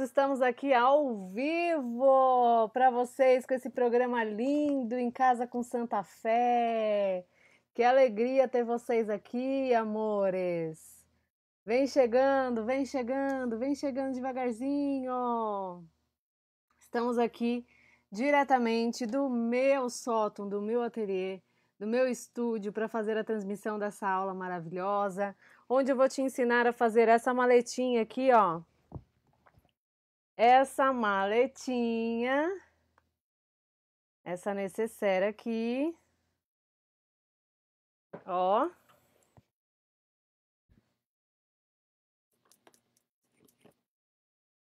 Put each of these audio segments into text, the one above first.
Estamos aqui ao vivo para vocês com esse programa lindo em casa com Santa Fé. Que alegria ter vocês aqui, amores. Vem chegando, vem chegando, vem chegando devagarzinho. Estamos aqui diretamente do meu sótão, do meu ateliê, do meu estúdio para fazer a transmissão dessa aula maravilhosa, onde eu vou te ensinar a fazer essa maletinha aqui, ó essa maletinha, essa necessaire aqui, ó.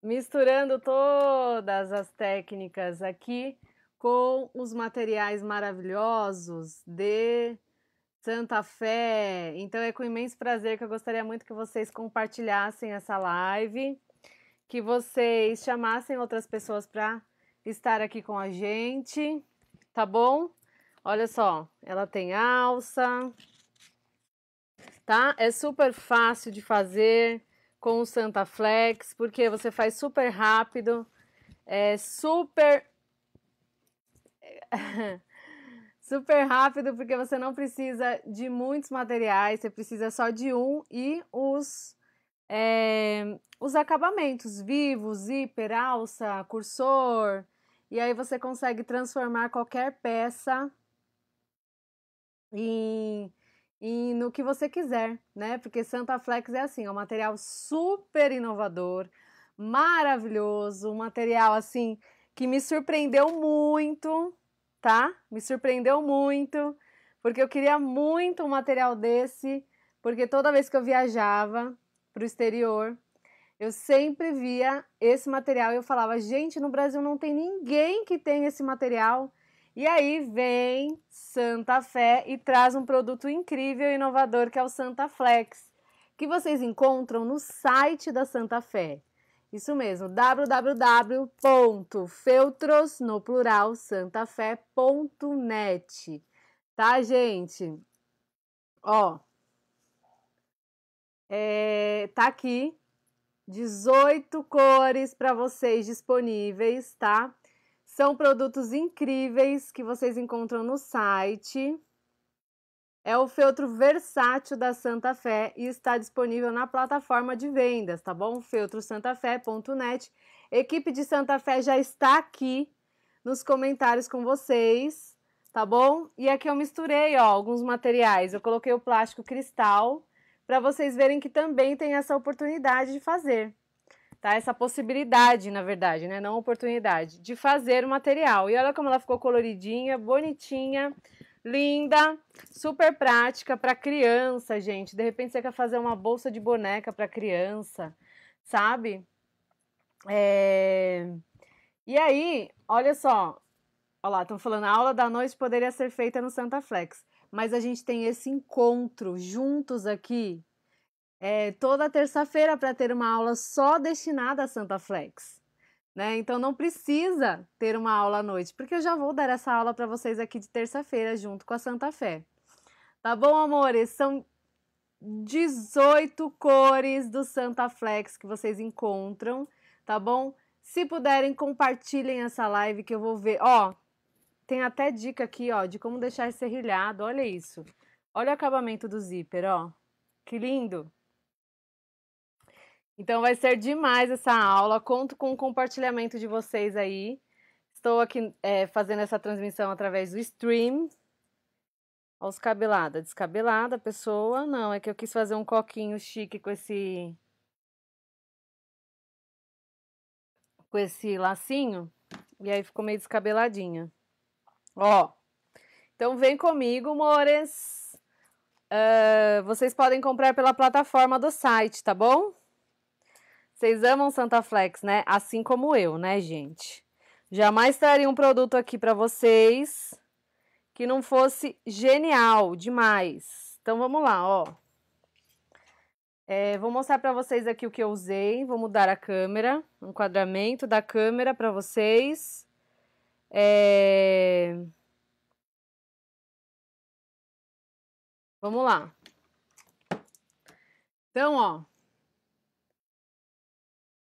Misturando todas as técnicas aqui com os materiais maravilhosos de Santa Fé. Então é com imenso prazer que eu gostaria muito que vocês compartilhassem essa live que vocês chamassem outras pessoas para estar aqui com a gente, tá bom? Olha só, ela tem alça, tá? É super fácil de fazer com o Santa Flex, porque você faz super rápido, é super super rápido, porque você não precisa de muitos materiais, você precisa só de um e os é, os acabamentos vivos, hiper alça, cursor, e aí você consegue transformar qualquer peça em, em no que você quiser, né? Porque Santa Flex é assim, é um material super inovador, maravilhoso, um material assim que me surpreendeu muito, tá? Me surpreendeu muito, porque eu queria muito um material desse, porque toda vez que eu viajava, para o exterior. Eu sempre via esse material e eu falava, gente, no Brasil não tem ninguém que tenha esse material. E aí vem Santa Fé e traz um produto incrível e inovador que é o Santa Flex, que vocês encontram no site da Santa Fé. Isso mesmo, www.feltros, no plural, santafé.net. Tá, gente? Ó, é, tá aqui 18 cores para vocês disponíveis, tá? São produtos incríveis que vocês encontram no site. É o feltro versátil da Santa Fé e está disponível na plataforma de vendas, tá bom? feltrosantafé.net. Equipe de Santa Fé já está aqui nos comentários com vocês, tá bom? E aqui eu misturei, ó, alguns materiais. Eu coloquei o plástico cristal, para vocês verem que também tem essa oportunidade de fazer. Tá? Essa possibilidade, na verdade, né? Não oportunidade, de fazer o material. E olha como ela ficou coloridinha, bonitinha, linda, super prática para criança, gente. De repente você quer fazer uma bolsa de boneca para criança, sabe? É... E aí, olha só. Olha lá, estão falando, a aula da noite poderia ser feita no Santa Flex mas a gente tem esse encontro juntos aqui é, toda terça-feira para ter uma aula só destinada a Santa Flex. Né? Então não precisa ter uma aula à noite, porque eu já vou dar essa aula para vocês aqui de terça-feira junto com a Santa Fé. Tá bom, amores? São 18 cores do Santa Flex que vocês encontram, tá bom? Se puderem, compartilhem essa live que eu vou ver. Ó, tem até dica aqui, ó, de como deixar rilhado. Olha isso. Olha o acabamento do zíper, ó. Que lindo! Então vai ser demais essa aula. Conto com o compartilhamento de vocês aí. Estou aqui é, fazendo essa transmissão através do stream. Olha os cabelada, descabelada a pessoa. Não, é que eu quis fazer um coquinho chique com esse... Com esse lacinho. E aí ficou meio descabeladinha. Ó, então vem comigo, mores. Uh, ah, vocês podem comprar pela plataforma do site, tá bom? Vocês amam Santa Flex, né? Assim como eu, né, gente? Jamais traria um produto aqui para vocês que não fosse genial demais. Então vamos lá, ó. É, vou mostrar para vocês aqui o que eu usei. Vou mudar a câmera, o enquadramento da câmera para vocês. É... Vamos lá. Então, ó.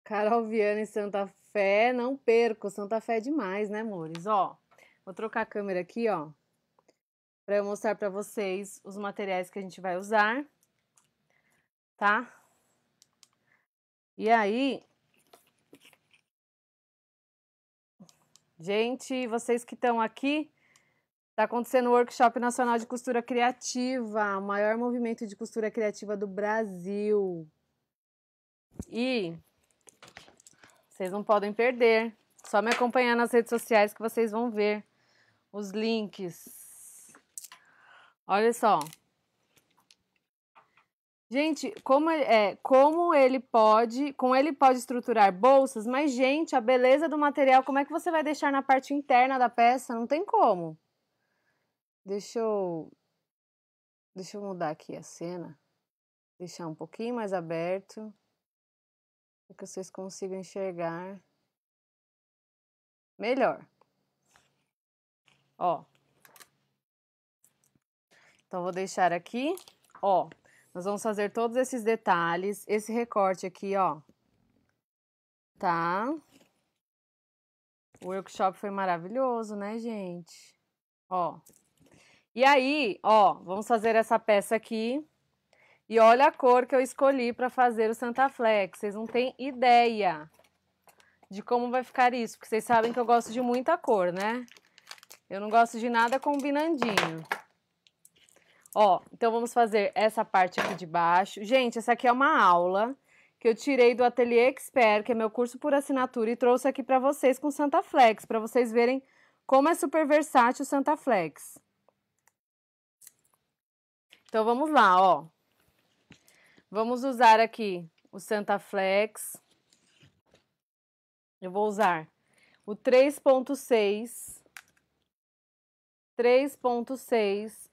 Carol Viana e Santa Fé, não perco. Santa Fé é demais, né, amores? Ó, vou trocar a câmera aqui, ó, para eu mostrar para vocês os materiais que a gente vai usar, tá? E aí, Gente, vocês que estão aqui, está acontecendo o Workshop Nacional de Costura Criativa, o maior movimento de costura criativa do Brasil. E vocês não podem perder. Só me acompanhar nas redes sociais que vocês vão ver os links. Olha só, Gente, como, é, como ele pode, com ele pode estruturar bolsas, mas gente, a beleza do material, como é que você vai deixar na parte interna da peça? Não tem como. Deixa eu Deixa eu mudar aqui a cena. Deixar um pouquinho mais aberto. Para que vocês consigam enxergar melhor. Ó. Então vou deixar aqui, ó. Nós vamos fazer todos esses detalhes, esse recorte aqui, ó. Tá? O workshop foi maravilhoso, né, gente? Ó. E aí, ó, vamos fazer essa peça aqui. E olha a cor que eu escolhi para fazer o Santa Flex. Vocês não têm ideia de como vai ficar isso, porque vocês sabem que eu gosto de muita cor, né? Eu não gosto de nada combinandinho. Ó, então vamos fazer essa parte aqui de baixo. Gente, essa aqui é uma aula que eu tirei do Ateliê Expert, que é meu curso por assinatura, e trouxe aqui para vocês com Santa Flex, para vocês verem como é super versátil o Santa Flex. Então vamos lá, ó. Vamos usar aqui o Santa Flex. Eu vou usar o 3.6, 3.6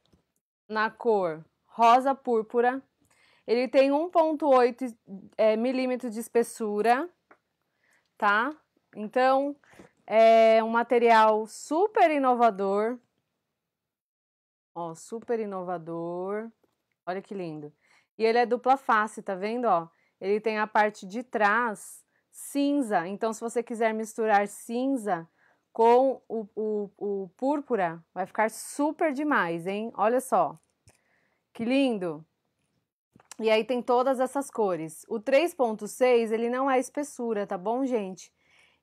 na cor rosa púrpura. Ele tem 1,8 é, milímetros de espessura, tá? Então, é um material super inovador. Ó, super inovador. Olha que lindo. E ele é dupla face, tá vendo, ó? Ele tem a parte de trás cinza. Então, se você quiser misturar cinza com o, o, o púrpura, vai ficar super demais, hein? Olha só, que lindo! E aí tem todas essas cores. O 3.6, ele não é espessura, tá bom, gente?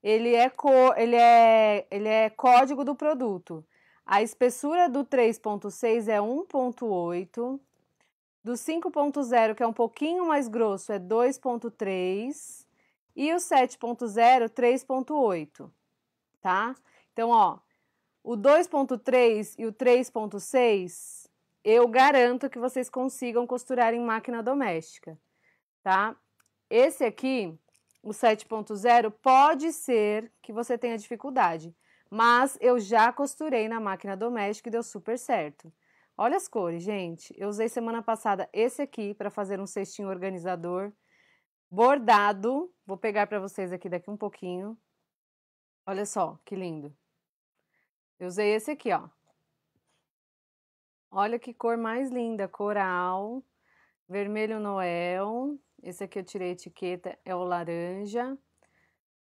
Ele é, cor, ele é, ele é código do produto. A espessura do 3.6 é 1.8, do 5.0, que é um pouquinho mais grosso, é 2.3 e o 7.0, 3.8 tá? Então, ó, o 2.3 e o 3.6, eu garanto que vocês consigam costurar em máquina doméstica, tá? Esse aqui, o 7.0, pode ser que você tenha dificuldade, mas eu já costurei na máquina doméstica e deu super certo. Olha as cores, gente. Eu usei semana passada esse aqui para fazer um cestinho organizador bordado. Vou pegar para vocês aqui daqui um pouquinho. Olha só, que lindo. Eu usei esse aqui, ó. Olha que cor mais linda, coral, vermelho noel. Esse aqui eu tirei a etiqueta, é o laranja.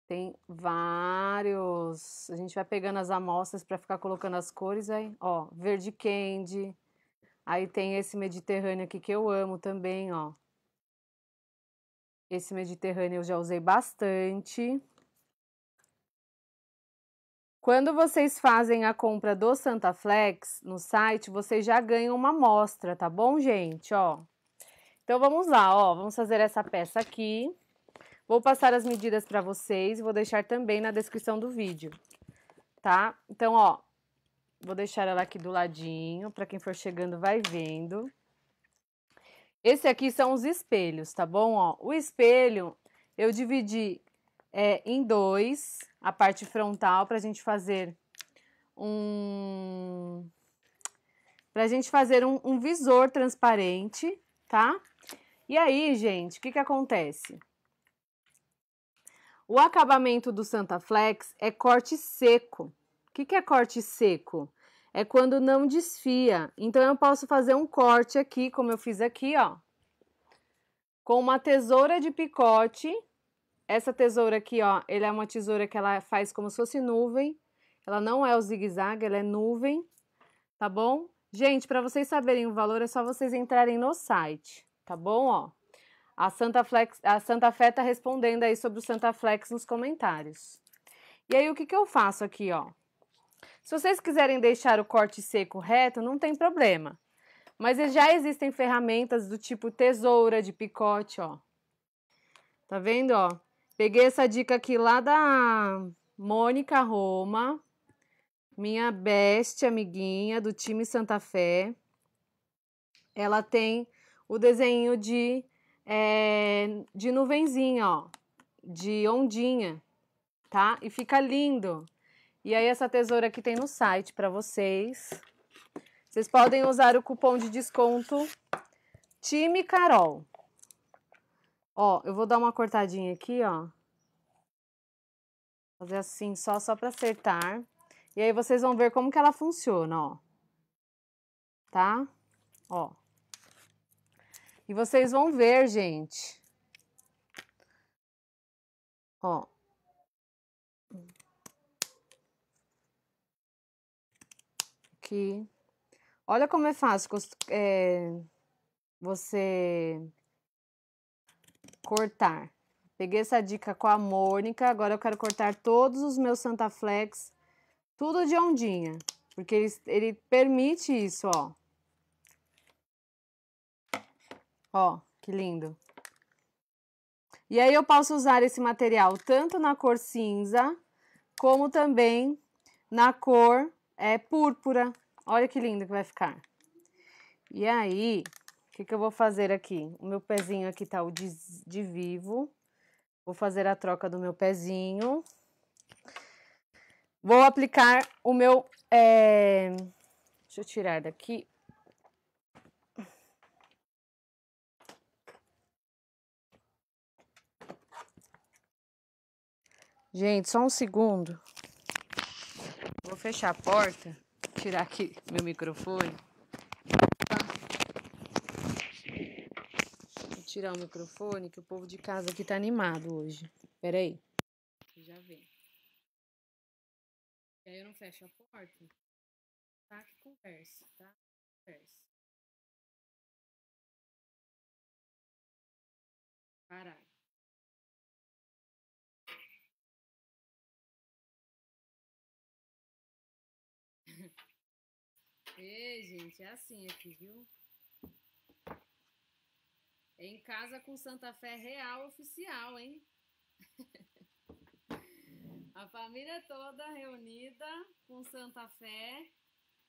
Tem vários. A gente vai pegando as amostras para ficar colocando as cores aí. Ó, verde candy. Aí tem esse mediterrâneo aqui que eu amo também, ó. Esse mediterrâneo eu já usei bastante. Quando vocês fazem a compra do Santa Flex no site, vocês já ganham uma amostra, tá bom, gente? Ó. Então vamos lá, ó, vamos fazer essa peça aqui. Vou passar as medidas para vocês e vou deixar também na descrição do vídeo, tá? Então, ó, vou deixar ela aqui do ladinho, para quem for chegando vai vendo. Esse aqui são os espelhos, tá bom? Ó, o espelho eu dividi é, em dois, a parte frontal, para a gente fazer um. Para a gente fazer um, um, visor transparente, tá? E aí, gente, o que, que acontece? O acabamento do Santa Flex é corte seco. O que, que é corte seco? É quando não desfia. Então, eu posso fazer um corte aqui, como eu fiz aqui, ó. Com uma tesoura de picote, essa tesoura aqui, ó, ele é uma tesoura que ela faz como se fosse nuvem. Ela não é o zigue-zague, ela é nuvem, tá bom? Gente, para vocês saberem o valor, é só vocês entrarem no site, tá bom, ó? A Santa, Flex, a Santa Fé tá respondendo aí sobre o Santa Flex nos comentários. E aí, o que que eu faço aqui, ó? Se vocês quiserem deixar o corte seco reto, não tem problema. Mas já existem ferramentas do tipo tesoura de picote, ó. Tá vendo, ó? Peguei essa dica aqui lá da Mônica Roma, minha best amiguinha do time Santa Fé. Ela tem o desenho de, é, de nuvenzinha, ó, de ondinha, tá? E fica lindo. E aí essa tesoura aqui tem no site para vocês. Vocês podem usar o cupom de desconto Time Carol. Ó, eu vou dar uma cortadinha aqui, ó. Fazer assim só, só pra acertar. E aí vocês vão ver como que ela funciona, ó. Tá? Ó. E vocês vão ver, gente. Ó. Aqui. Olha como é fácil é, você Cortar. Peguei essa dica com a Mônica, agora eu quero cortar todos os meus Santa Flex, tudo de ondinha, porque ele, ele permite isso, ó. Ó, que lindo. E aí eu posso usar esse material tanto na cor cinza, como também na cor é, púrpura. Olha que lindo que vai ficar. E aí, que, que eu vou fazer aqui? O meu pezinho aqui tá o de, de vivo. Vou fazer a troca do meu pezinho. Vou aplicar o meu... É... Deixa eu tirar daqui. Gente, só um segundo. Vou fechar a porta, tirar aqui meu microfone. tirar o microfone, que o povo de casa aqui tá animado hoje. Pera aí. Já vem. E aí eu não fecho a porta. Tá que conversa, tá? Conversa. Caralho. Ei, gente, é assim aqui, viu? Em casa com Santa Fé real oficial, hein? A família toda reunida com Santa Fé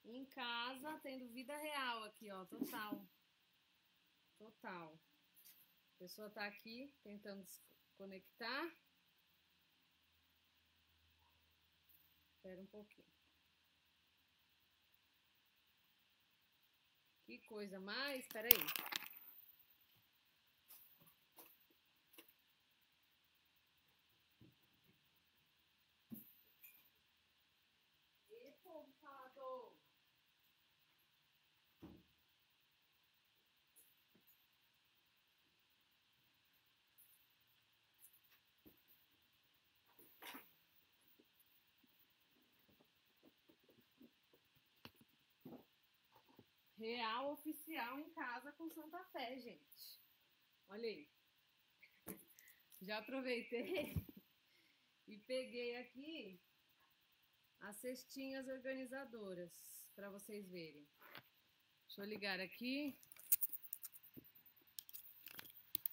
em casa, tendo vida real aqui, ó, total. Total. A pessoa tá aqui tentando se conectar. Espera um pouquinho. Que coisa mais, espera aí. Real oficial em casa com Santa Fé, gente. Olha aí. Já aproveitei e peguei aqui as cestinhas organizadoras para vocês verem. Deixa eu ligar aqui.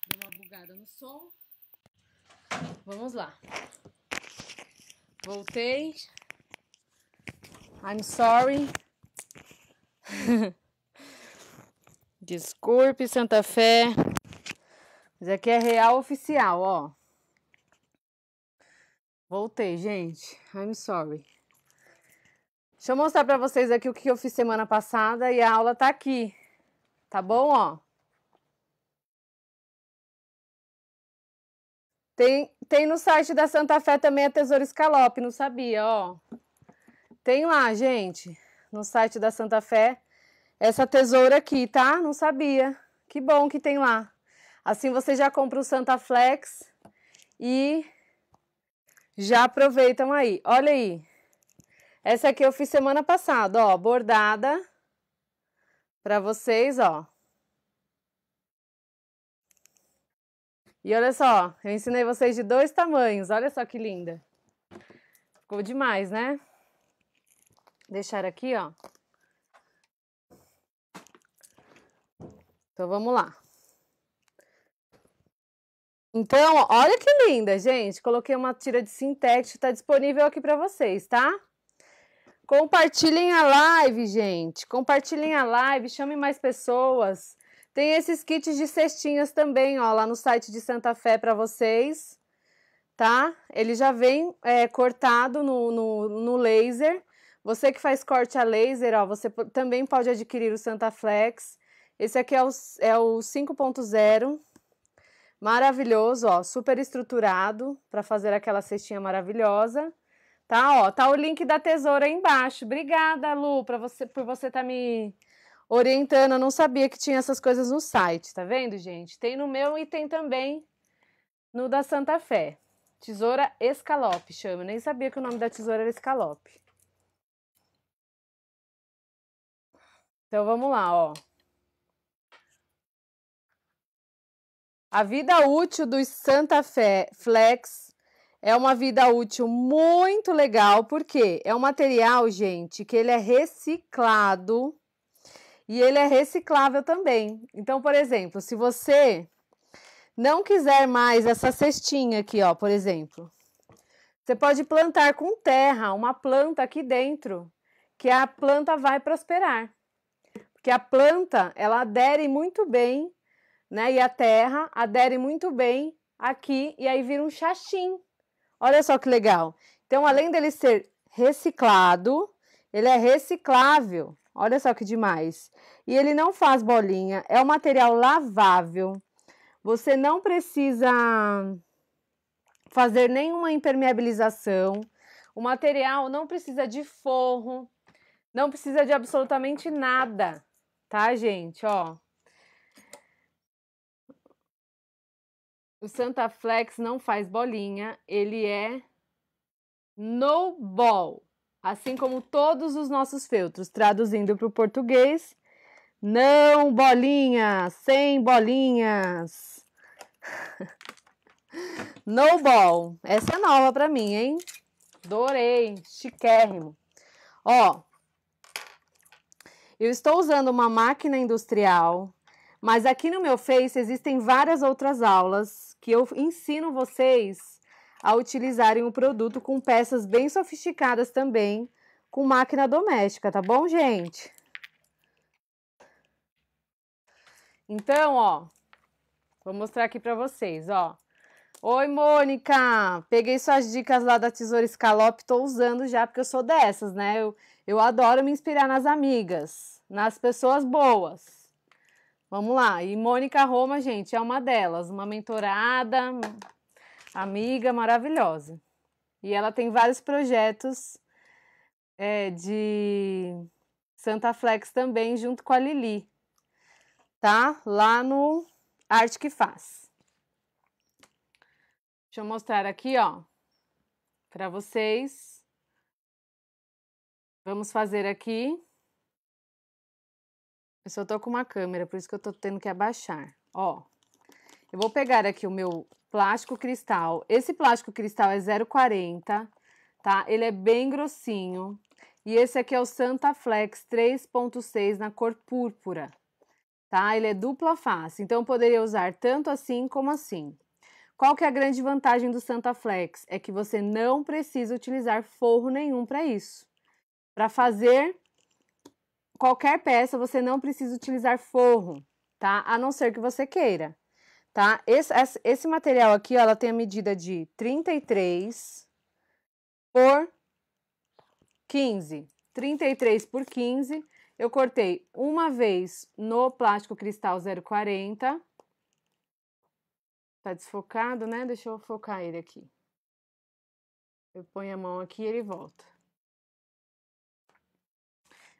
Deu uma bugada no som. Vamos lá. Voltei. I'm sorry. Desculpe, Santa Fé. Mas aqui é real oficial, ó. Voltei, gente. I'm sorry. Deixa eu mostrar para vocês aqui o que eu fiz semana passada e a aula tá aqui. Tá bom, ó? Tem, tem no site da Santa Fé também a tesoura Escalope, não sabia, ó. Tem lá, gente, no site da Santa Fé essa tesoura aqui, tá? Não sabia. Que bom que tem lá. Assim você já compra o Santa Flex e já aproveitam aí. Olha aí. Essa aqui eu fiz semana passada, ó, bordada para vocês, ó. E olha só, eu ensinei vocês de dois tamanhos. Olha só que linda. Ficou demais, né? Deixar aqui, ó. Então vamos lá. Então, olha que linda, gente. Coloquei uma tira de sintético, está disponível aqui para vocês, tá? Compartilhem a live, gente. Compartilhem a live, chame mais pessoas. Tem esses kits de cestinhas também, ó, lá no site de Santa Fé para vocês, tá? Ele já vem é, cortado no, no, no, laser. Você que faz corte a laser, ó, você também pode adquirir o Santa Flex. Esse aqui é o, é o 5.0, maravilhoso, ó, super estruturado para fazer aquela cestinha maravilhosa. Tá, ó, tá o link da tesoura aí embaixo. Obrigada, Lu, para você por você estar tá me orientando. Eu não sabia que tinha essas coisas no site, tá vendo, gente? Tem no meu e tem também no da Santa Fé. Tesoura escalope chama. Eu nem sabia que o nome da tesoura era escalope. Então vamos lá, ó. A vida útil dos Santa Fé Flex é uma vida útil muito legal, porque é um material, gente, que ele é reciclado e ele é reciclável também. Então, por exemplo, se você não quiser mais essa cestinha aqui, ó, por exemplo, você pode plantar com terra uma planta aqui dentro, que a planta vai prosperar. Porque a planta, ela adere muito bem né? E a terra adere muito bem aqui e aí vira um xaxim. Olha só que legal. Então, além dele ser reciclado, ele é reciclável. Olha só que demais. E ele não faz bolinha, é um material lavável. Você não precisa fazer nenhuma impermeabilização. O material não precisa de forro, não precisa de absolutamente nada, tá, gente? Ó, O Santa Flex não faz bolinha, ele é no ball, assim como todos os nossos feltros. Traduzindo para o português, não bolinha, sem bolinhas. no ball, essa é nova para mim, hein? Adorei, chiquérrimo. Ó, eu estou usando uma máquina industrial mas aqui no meu Face existem várias outras aulas que eu ensino vocês a utilizarem o produto com peças bem sofisticadas também, com máquina doméstica, tá bom, gente? Então, ó, vou mostrar aqui para vocês, ó. Oi, Mônica! Peguei suas dicas lá da Tesoura Escalope, tô usando já, porque eu sou dessas, né? Eu, eu adoro me inspirar nas amigas, nas pessoas boas. Vamos lá. E Mônica Roma, gente, é uma delas, uma mentorada, amiga maravilhosa. E ela tem vários projetos é, de Santa Flex também, junto com a Lili, tá? Lá no Arte que Faz. Deixa eu mostrar aqui, ó, para vocês. Vamos fazer aqui eu só tô com uma câmera, por isso que eu tô tendo que abaixar. Ó, eu vou pegar aqui o meu plástico cristal. Esse plástico cristal é 0,40, tá? Ele é bem grossinho. E esse aqui é o Santa Flex 3.6 na cor púrpura, tá? Ele é dupla face, então eu poderia usar tanto assim como assim. Qual que é a grande vantagem do Santa Flex? É que você não precisa utilizar forro nenhum para isso. Para fazer qualquer peça você não precisa utilizar forro, tá? A não ser que você queira, tá? Esse, esse material aqui, ó, ela tem a medida de 33 por 15. 33 por 15, eu cortei uma vez no plástico cristal 040. Tá desfocado, né? Deixa eu focar ele aqui. Eu ponho a mão aqui e ele volta.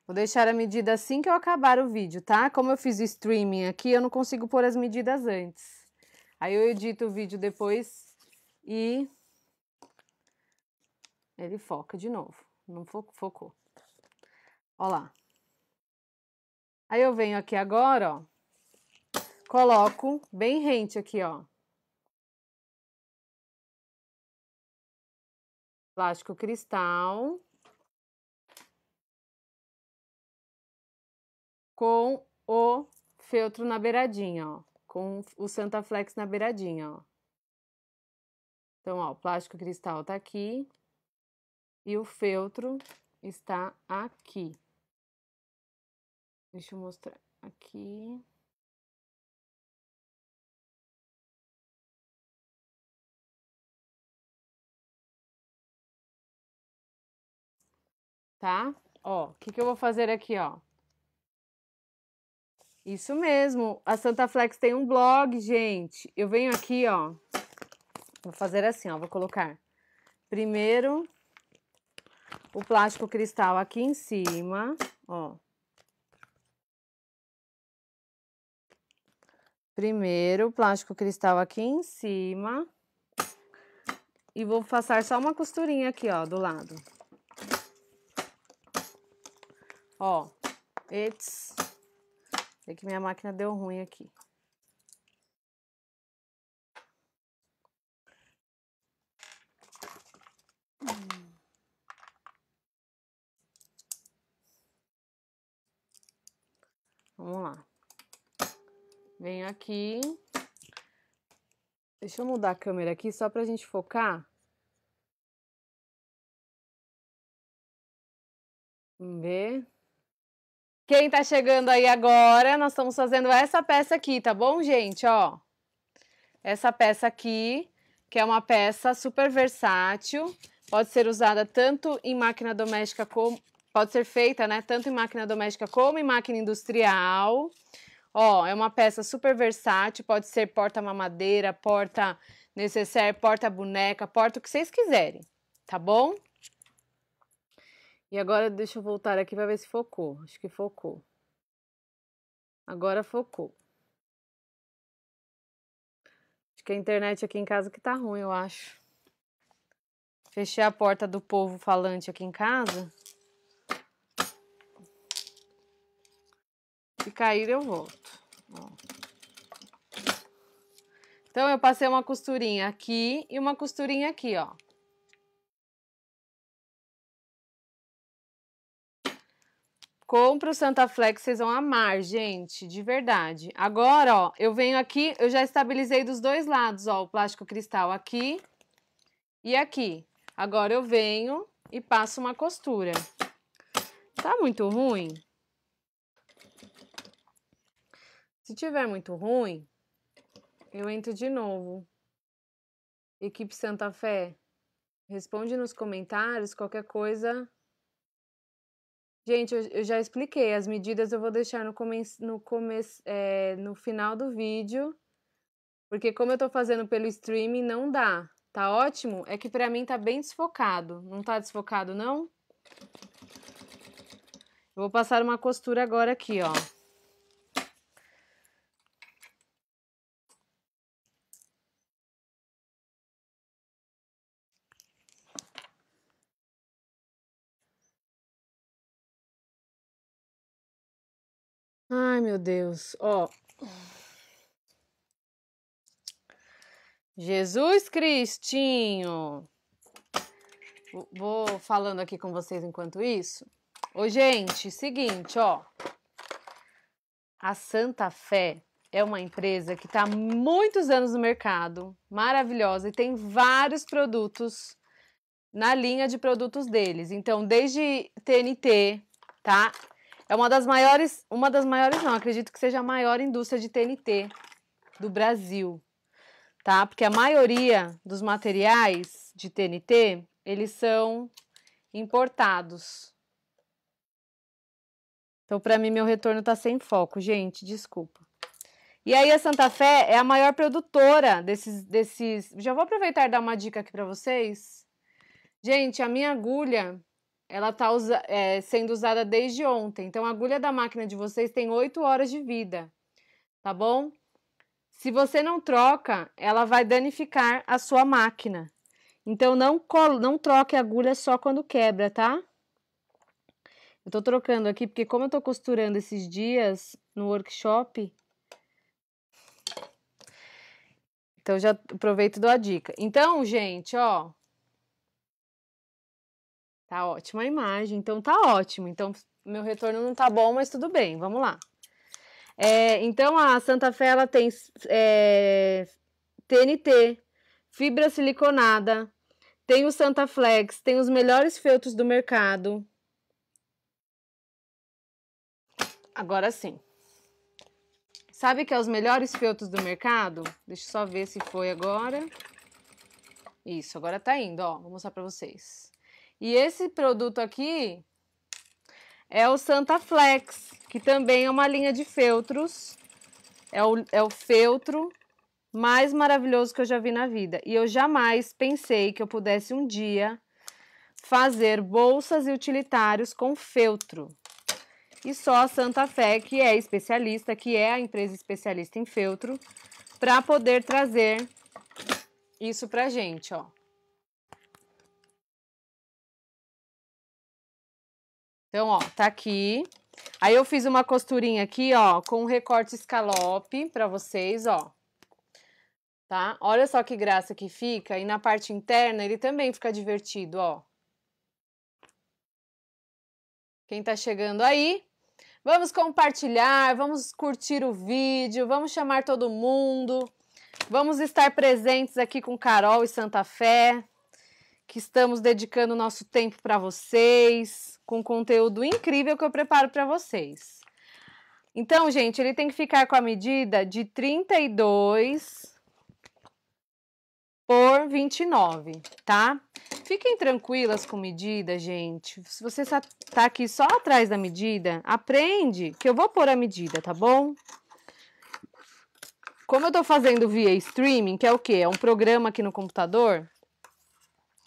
Vou deixar a medida assim que eu acabar o vídeo, tá? Como eu fiz o streaming aqui, eu não consigo pôr as medidas antes. Aí eu edito o vídeo depois e ele foca de novo. Não fo focou. Ó lá. Aí eu venho aqui agora, ó. Coloco bem rente aqui, ó. Plástico cristal. com o feltro na beiradinha, ó, com o santa flex na beiradinha, ó. Então, ó, o plástico cristal tá aqui e o feltro está aqui. Deixa eu mostrar aqui. Tá? Ó, o que que eu vou fazer aqui, ó? Isso mesmo. A Santa Flex tem um blog, gente. Eu venho aqui, ó. Vou fazer assim, ó. Vou colocar primeiro o plástico cristal aqui em cima, ó. Primeiro, o plástico cristal aqui em cima. E vou passar só uma costurinha aqui, ó, do lado. Ó. It's é que minha máquina deu ruim aqui. Vamos lá. Venho aqui. Deixa eu mudar a câmera aqui só pra gente focar. Vamos ver. Quem tá chegando aí agora, nós estamos fazendo essa peça aqui, tá bom, gente? Ó, essa peça aqui, que é uma peça super versátil, pode ser usada tanto em máquina doméstica como... Pode ser feita, né, tanto em máquina doméstica como em máquina industrial. Ó, é uma peça super versátil, pode ser porta-mamadeira, porta necessaire, porta-boneca, porta o que vocês quiserem, tá bom? E agora deixa eu voltar aqui para ver se focou. Acho que focou. Agora focou. Acho que a internet aqui em casa que tá ruim, eu acho. Fechei a porta do povo falante aqui em casa. Se cair, eu volto. Ó. Então, eu passei uma costurinha aqui e uma costurinha aqui, ó. Compra o Santa Flex, vocês vão amar, gente, de verdade. Agora, ó, eu venho aqui, eu já estabilizei dos dois lados, ó, o plástico cristal aqui e aqui. Agora eu venho e passo uma costura. Tá muito ruim? Se tiver muito ruim, eu entro de novo. Equipe Santa Fé, responde nos comentários qualquer coisa Gente, eu, já expliquei. As medidas eu vou deixar no, come, no, come, é, no final do vídeo. Porque como eu tô fazendo pelo streaming, não dá. Tá ótimo? É que pra mim tá bem desfocado. Não tá desfocado, não? Eu vou passar uma costura agora aqui, ó. Ai, meu Deus, ó. Jesus Cristinho. Vou falando aqui com vocês enquanto isso. Ô, gente, seguinte, ó. A Santa Fé é uma empresa que está muitos anos no mercado, maravilhosa, e tem vários produtos na linha de produtos deles. Então, desde TNT, tá? É uma das maiores, uma das maiores não, acredito que seja a maior indústria de TNT do Brasil, tá? Porque a maioria dos materiais de TNT, eles são importados. Então, para mim, meu retorno está sem foco, gente, desculpa. E aí, a Santa Fé é a maior produtora desses. desses... Já vou aproveitar e dar uma dica aqui para vocês. Gente, a minha agulha ela está usa é, sendo usada desde ontem. Então, a agulha da máquina de vocês tem 8 horas de vida, tá bom? Se você não troca, ela vai danificar a sua máquina. Então, não, não troque a agulha só quando quebra, tá? Eu tô trocando aqui, porque como eu tô costurando esses dias no workshop... Então, já aproveito e dou a dica. Então, gente, ó, Tá ótima a imagem, então tá ótimo. Então meu retorno não tá bom, mas tudo bem, vamos lá. É, então a Santa Fé ela tem é, TNT, fibra siliconada, tem o Santa Flex, tem os melhores feltros do mercado. Agora sim. Sabe que é os melhores feltros do mercado? Deixa eu só ver se foi agora. Isso, agora tá indo, ó. Vou mostrar pra vocês. E esse produto aqui é o Santa Flex, que também é uma linha de feltros. É o, é o feltro mais maravilhoso que eu já vi na vida. E eu jamais pensei que eu pudesse um dia fazer bolsas e utilitários com feltro. E só a Santa Fé, que é especialista, que é a empresa especialista em feltro, para poder trazer isso pra gente, ó. Então, ó, tá aqui. Aí eu fiz uma costurinha aqui, ó, com um recorte escalope pra vocês, ó. Tá? Olha só que graça que fica. E na parte interna ele também fica divertido, ó. Quem tá chegando aí, vamos compartilhar, vamos curtir o vídeo, vamos chamar todo mundo. Vamos estar presentes aqui com Carol e Santa Fé que estamos dedicando nosso tempo para vocês, com conteúdo incrível que eu preparo para vocês. Então, gente, ele tem que ficar com a medida de 32 por 29, tá? Fiquem tranquilas com medida, gente. Se você tá aqui só atrás da medida, aprende que eu vou pôr a medida, tá bom? Como eu tô fazendo via streaming, que é o quê? É um programa aqui no computador,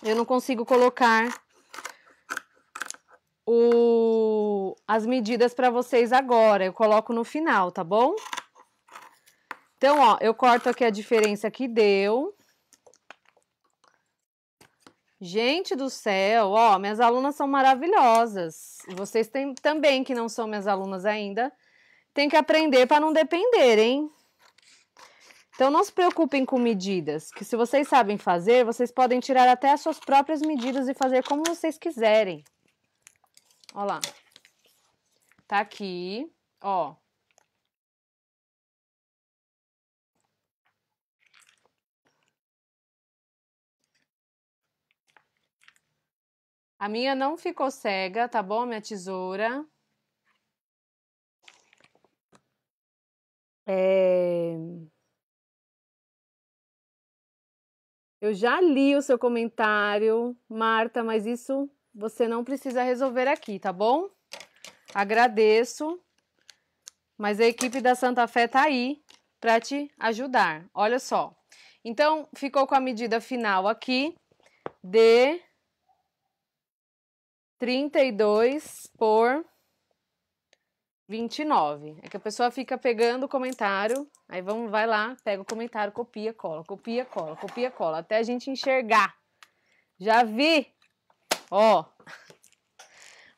eu não consigo colocar o, as medidas para vocês agora. Eu coloco no final, tá bom? Então, ó, eu corto aqui a diferença que deu. Gente do céu, ó, minhas alunas são maravilhosas. vocês têm, também, que não são minhas alunas ainda, tem que aprender para não depender, hein? Então não se preocupem com medidas, que se vocês sabem fazer, vocês podem tirar até as suas próprias medidas e fazer como vocês quiserem. Olha lá. Tá aqui, ó. A minha não ficou cega, tá bom, minha tesoura? É... Eu já li o seu comentário, Marta, mas isso você não precisa resolver aqui, tá bom? Agradeço, mas a equipe da Santa Fé tá aí para te ajudar. Olha só. Então, ficou com a medida final aqui de 32 por 29. É que a pessoa fica pegando o comentário, aí vamos, vai lá, pega o comentário, copia, cola, copia, cola, copia, cola, até a gente enxergar. Já vi! Ó,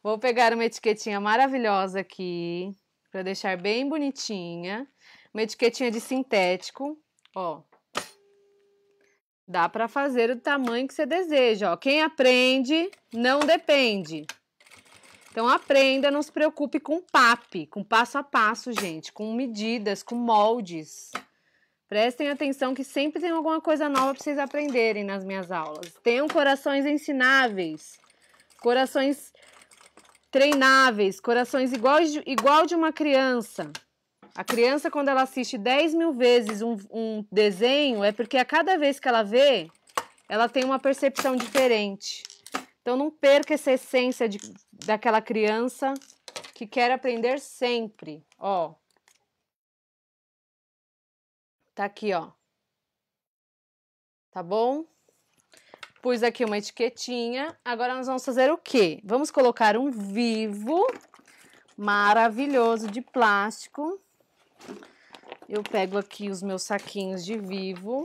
vou pegar uma etiquetinha maravilhosa aqui, para deixar bem bonitinha. Uma etiquetinha de sintético, ó. Dá para fazer o tamanho que você deseja, ó. Quem aprende não depende. Então aprenda, não se preocupe com PAP, com passo a passo, gente, com medidas, com moldes. Prestem atenção que sempre tem alguma coisa nova para vocês aprenderem nas minhas aulas. Tenham corações ensináveis, corações treináveis, corações iguais de, igual de uma criança. A criança, quando ela assiste 10 mil vezes um, um desenho, é porque a cada vez que ela vê, ela tem uma percepção diferente. Então não perca essa essência de, daquela criança que quer aprender sempre, ó. Tá aqui, ó. Tá bom? Pus aqui uma etiquetinha. Agora nós vamos fazer o quê? Vamos colocar um vivo maravilhoso de plástico. Eu pego aqui os meus saquinhos de vivo.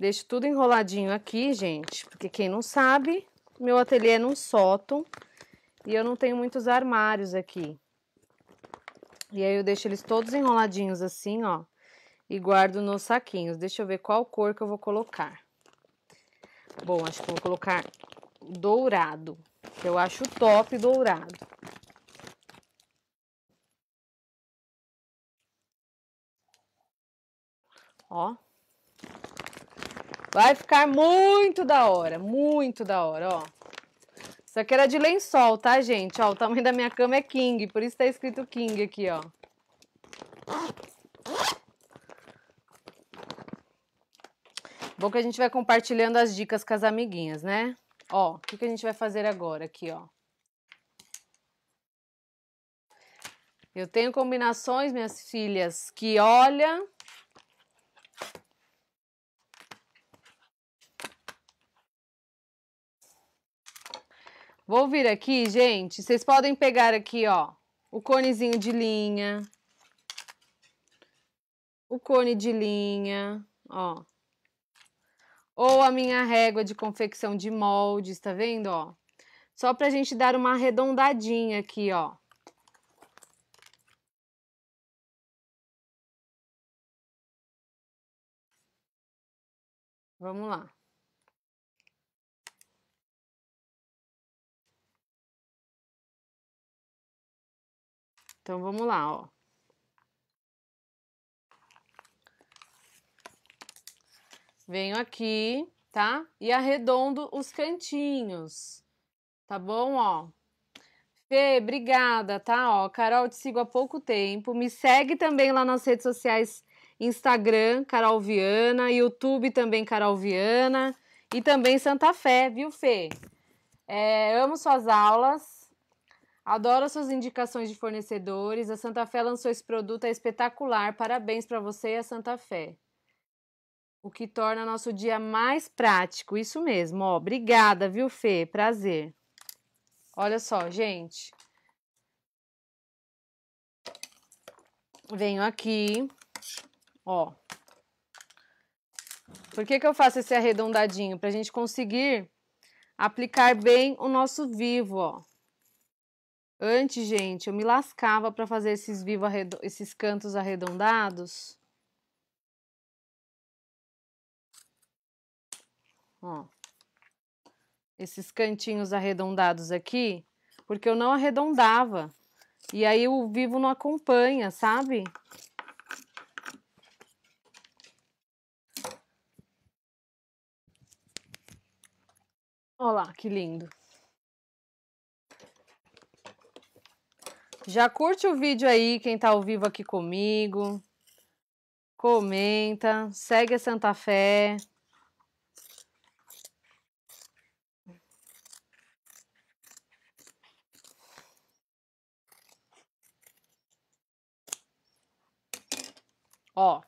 Deixo tudo enroladinho aqui, gente, porque quem não sabe, meu ateliê é num sótão e eu não tenho muitos armários aqui. E aí eu deixo eles todos enroladinhos assim, ó, e guardo nos saquinhos. Deixa eu ver qual cor que eu vou colocar. Bom, acho que vou colocar dourado, que eu acho top dourado. Ó, Vai ficar muito da hora, muito da hora, ó. Isso aqui era de lençol, tá, gente? Ó, o tamanho da minha cama é king, por isso tá escrito king aqui, ó. Bom que a gente vai compartilhando as dicas com as amiguinhas, né? Ó, o que, que a gente vai fazer agora aqui, ó? Eu tenho combinações, minhas filhas, que olha, Vou vir aqui, gente. Vocês podem pegar aqui, ó, o conezinho de linha. O cone de linha, ó. Ou a minha régua de confecção de moldes, tá vendo, ó? Só pra gente dar uma arredondadinha aqui, ó. Vamos lá. Então vamos lá, ó. Venho aqui, tá? E arredondo os cantinhos. Tá bom, ó? Fê, obrigada, tá? Ó, Carol, te sigo há pouco tempo. Me segue também lá nas redes sociais: Instagram, Carol Viana, YouTube também, Carol Viana, e também Santa Fé, viu, Fê? É, amo suas aulas. Adoro suas indicações de fornecedores. A Santa Fé lançou esse produto, é espetacular. Parabéns para você e a Santa Fé. O que torna nosso dia mais prático. Isso mesmo, ó. Obrigada, viu, Fê? Prazer. Olha só, gente. Venho aqui, ó. Por que, que eu faço esse arredondadinho? Pra gente conseguir aplicar bem o nosso vivo, ó. Antes, gente, eu me lascava para fazer esses vivo arredo... esses cantos arredondados. Ó. Esses cantinhos arredondados aqui, porque eu não arredondava. E aí o vivo não acompanha, sabe? Olha lá, que lindo. Já curte o vídeo aí, quem tá ao vivo aqui comigo. Comenta, segue a Santa Fé. Ó,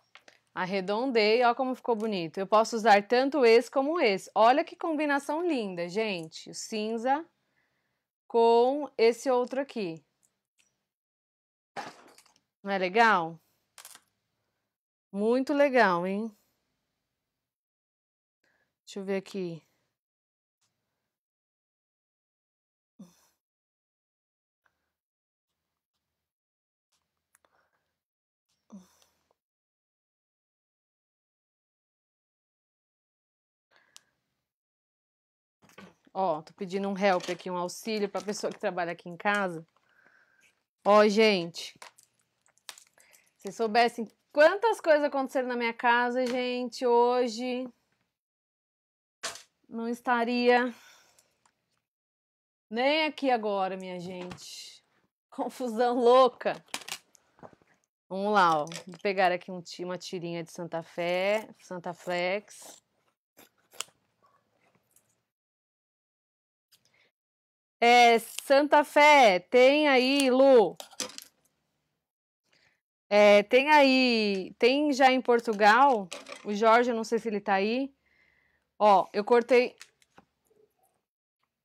arredondei, ó como ficou bonito. Eu posso usar tanto esse como esse. Olha que combinação linda, gente. O cinza com esse outro aqui. Não é legal? Muito legal, hein? Deixa eu ver aqui. Ó, tô pedindo um help aqui, um auxílio para pessoa que trabalha aqui em casa. Ó, gente, se soubessem quantas coisas aconteceram na minha casa, gente, hoje não estaria nem aqui agora, minha gente. Confusão louca. Vamos lá, ó. Vou pegar aqui um, uma tirinha de Santa Fé, Santa Flex. É, Santa Fé, tem aí, Lu, é, tem aí, tem já em Portugal, o Jorge, eu não sei se ele tá aí. Ó, eu cortei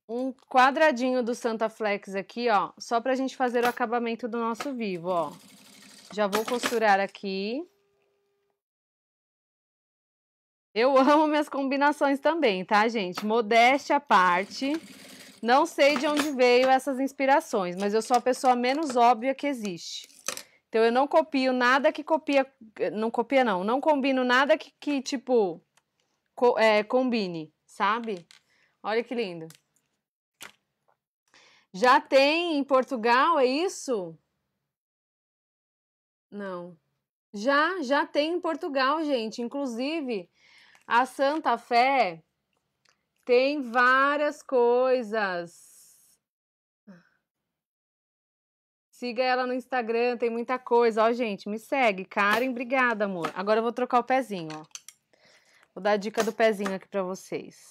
um quadradinho do Santa Flex aqui, ó, só pra gente fazer o acabamento do nosso vivo, ó. Já vou costurar aqui. Eu amo minhas combinações também, tá, gente? Modéstia à parte. Não sei de onde veio essas inspirações, mas eu sou a pessoa menos óbvia que existe. Então eu não copio nada que copia. Não copia, não. Não combino nada que, que tipo, co, é, combine, sabe? Olha que lindo. Já tem em Portugal, é isso? Não. Já, já tem em Portugal, gente. Inclusive, a Santa Fé tem várias coisas. Siga ela no Instagram, tem muita coisa. Ó, gente, me segue. Karen, obrigada, amor. Agora eu vou trocar o pezinho, ó. Vou dar a dica do pezinho aqui pra vocês.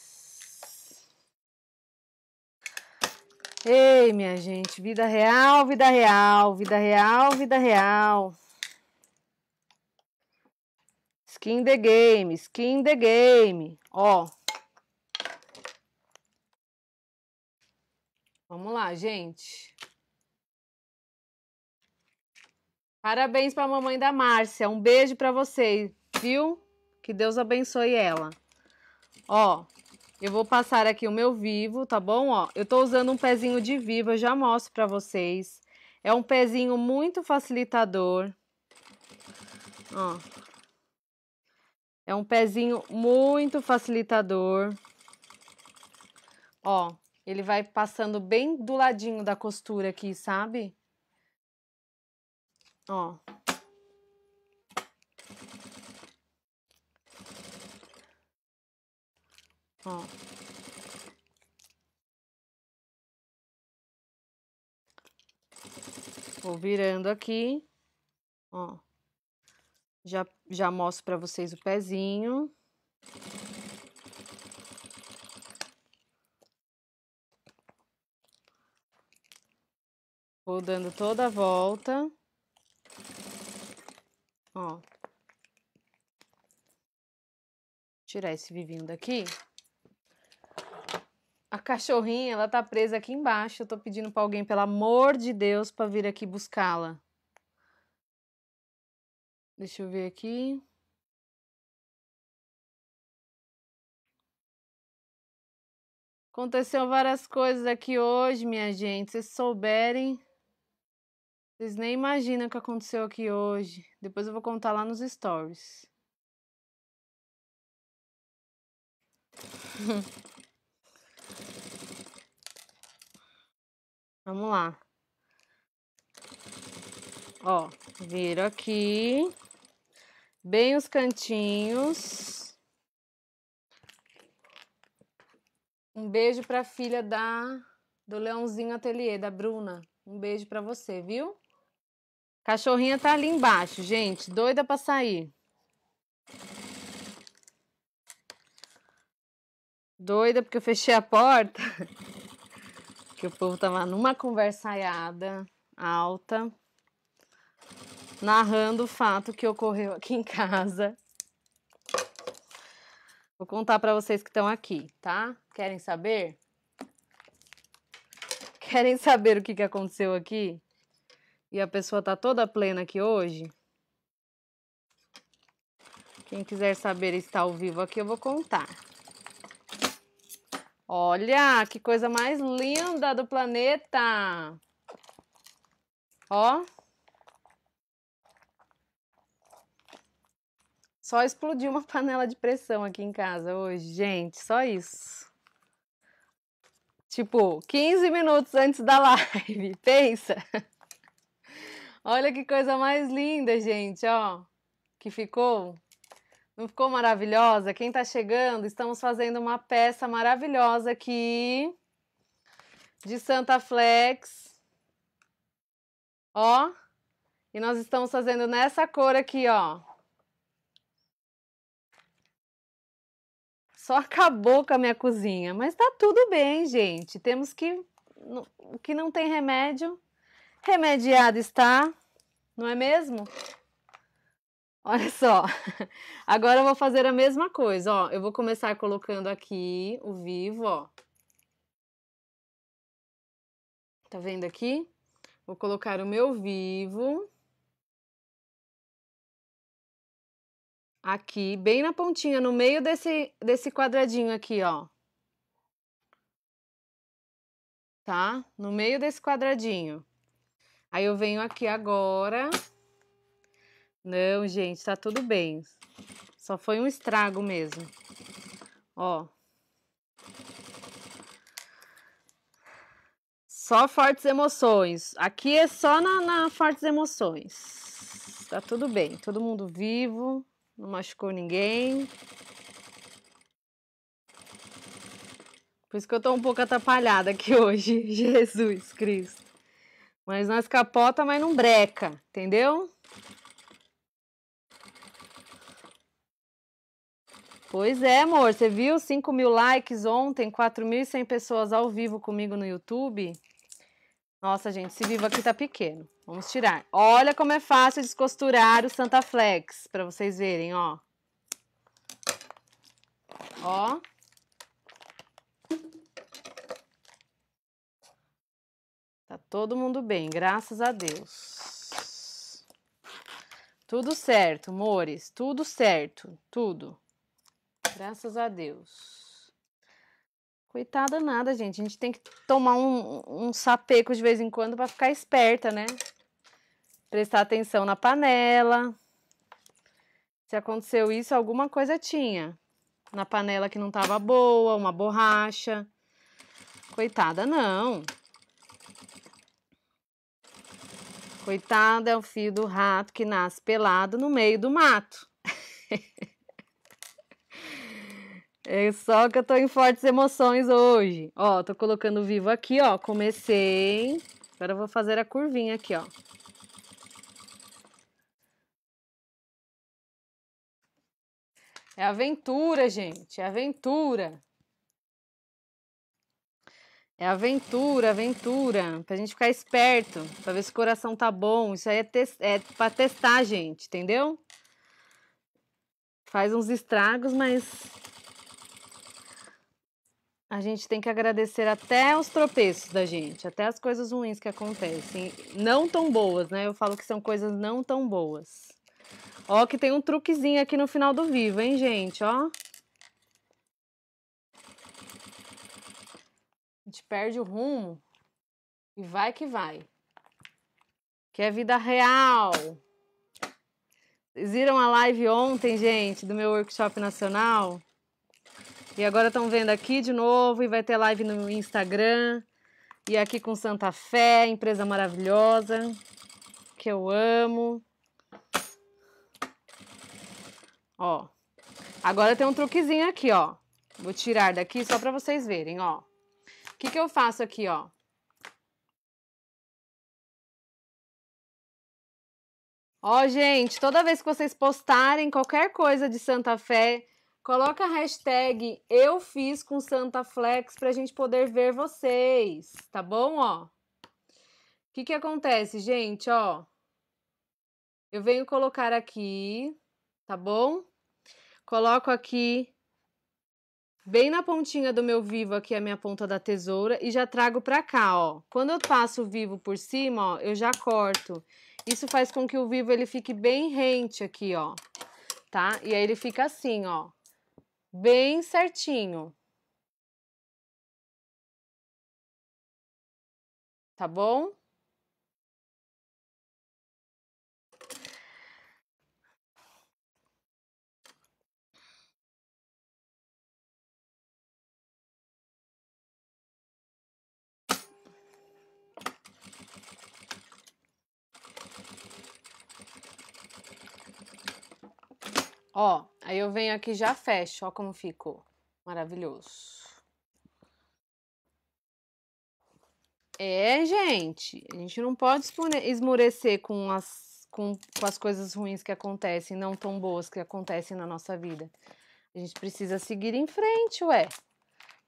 Ei, minha gente, vida real, vida real, vida real, vida real. Skin the game, skin the game. Ó. Vamos lá, gente. Parabéns para a mamãe da Márcia. Um beijo para você, viu? Que Deus abençoe ela. Ó, eu vou passar aqui o meu vivo, tá bom? Ó, eu tô usando um pezinho de vivo, eu já mostro para vocês. É um pezinho muito facilitador. Ó. É um pezinho muito facilitador. Ó, ele vai passando bem do ladinho da costura aqui, sabe? Ó. Ó. Vou virando aqui, ó. Já, já mostro para vocês o pezinho. Vou dando toda a volta. Ó. Tirar esse vivinho daqui. A cachorrinha, ela tá presa aqui embaixo. Eu tô pedindo pra alguém, pelo amor de Deus, pra vir aqui buscá-la. Deixa eu ver aqui. Aconteceu várias coisas aqui hoje, minha gente. Se souberem, vocês nem imaginam o que aconteceu aqui hoje. Depois eu vou contar lá nos stories. Vamos lá. Ó, viro aqui. Bem os cantinhos. Um beijo para a filha da do Leãozinho Atelier, da Bruna. Um beijo para você, viu? Cachorrinha tá ali embaixo, gente. Doida pra sair. Doida porque eu fechei a porta. que o povo tava numa conversaiada alta. Narrando o fato que ocorreu aqui em casa. Vou contar para vocês que estão aqui, tá? Querem saber? Querem saber o que, que aconteceu aqui? e a pessoa tá toda plena aqui hoje. Quem quiser saber está ao vivo aqui, eu vou contar. Olha, que coisa mais linda do planeta! Ó. Só explodiu uma panela de pressão aqui em casa hoje, gente, só isso. Tipo, 15 minutos antes da live, pensa. Olha que coisa mais linda, gente, ó, que ficou. Não ficou maravilhosa? Quem tá chegando, estamos fazendo uma peça maravilhosa aqui de Santa Flex. Ó, e nós estamos fazendo nessa cor aqui, ó. Só acabou com a minha cozinha, mas tá tudo bem, gente. Temos que o que não tem remédio remediado está, não é mesmo? Olha só, agora eu vou fazer a mesma coisa, ó. Eu vou começar colocando aqui o vivo, ó. Tá vendo aqui? Vou colocar o meu vivo. Aqui, bem na pontinha, no meio desse, desse quadradinho aqui, ó. Tá? No meio desse quadradinho. Aí eu venho aqui agora. Não, gente, tá tudo bem. Só foi um estrago mesmo. Ó. Só fortes emoções. Aqui é só na, na fortes emoções. Tá tudo bem. Todo mundo vivo. Não machucou ninguém. Por isso que eu tô um pouco atrapalhada aqui hoje. Jesus Cristo. Mas nós capota, mas não breca, entendeu? Pois é, amor, você viu 5 mil likes ontem, 4.100 pessoas ao vivo comigo no YouTube? Nossa, gente, esse vivo aqui tá pequeno. Vamos tirar. Olha como é fácil descosturar o Santa Flex, pra vocês verem, ó. Ó. Tá todo mundo bem, graças a Deus. Tudo certo, amores, tudo certo, tudo. Graças a Deus. Coitada nada, gente. A gente tem que tomar um, um sapeco de vez em quando para ficar esperta, né? Prestar atenção na panela. Se aconteceu isso, alguma coisa tinha. Na panela que não tava boa, uma borracha. Coitada, não. Coitado é o filho do rato que nasce pelado no meio do mato. É só que eu tô em fortes emoções hoje. Ó, tô colocando vivo aqui, ó. Comecei. Agora eu vou fazer a curvinha aqui, ó. É aventura, gente. É aventura. É aventura, aventura. Pra gente ficar esperto, pra ver se o coração tá bom. Isso aí é, te é pra testar a gente, entendeu? Faz uns estragos, mas a gente tem que agradecer até os tropeços da gente, até as coisas ruins que acontecem. Não tão boas, né? Eu falo que são coisas não tão boas. Ó, que tem um truquezinho aqui no final do vivo, hein, gente? Ó. perde o rumo e vai que vai. Que é vida real. Vocês viram a live ontem, gente, do meu workshop nacional? E agora estão vendo aqui de novo e vai ter live no Instagram. E aqui com Santa Fé, empresa maravilhosa, que eu amo. Ó. Agora tem um truquezinho aqui, ó. Vou tirar daqui só para vocês verem, ó. O que, que eu faço aqui, ó? Ó, gente, toda vez que vocês postarem qualquer coisa de Santa Fé, coloca a hashtag eu fiz com Santa Flex pra gente poder ver vocês, tá bom, ó? O que que acontece, gente, ó? Eu venho colocar aqui, tá bom? Coloco aqui bem na pontinha do meu vivo aqui, a minha ponta da tesoura, e já trago pra cá, ó. Quando eu passo o vivo por cima, ó, eu já corto. Isso faz com que o vivo, ele fique bem rente aqui, ó, tá? E aí ele fica assim, ó, bem certinho. Tá bom? Ó, aí eu venho aqui já fecho, ó como ficou. Maravilhoso. É, gente, a gente não pode esmorecer com as, com, com as coisas ruins que acontecem, não tão boas que acontecem na nossa vida. A gente precisa seguir em frente, ué.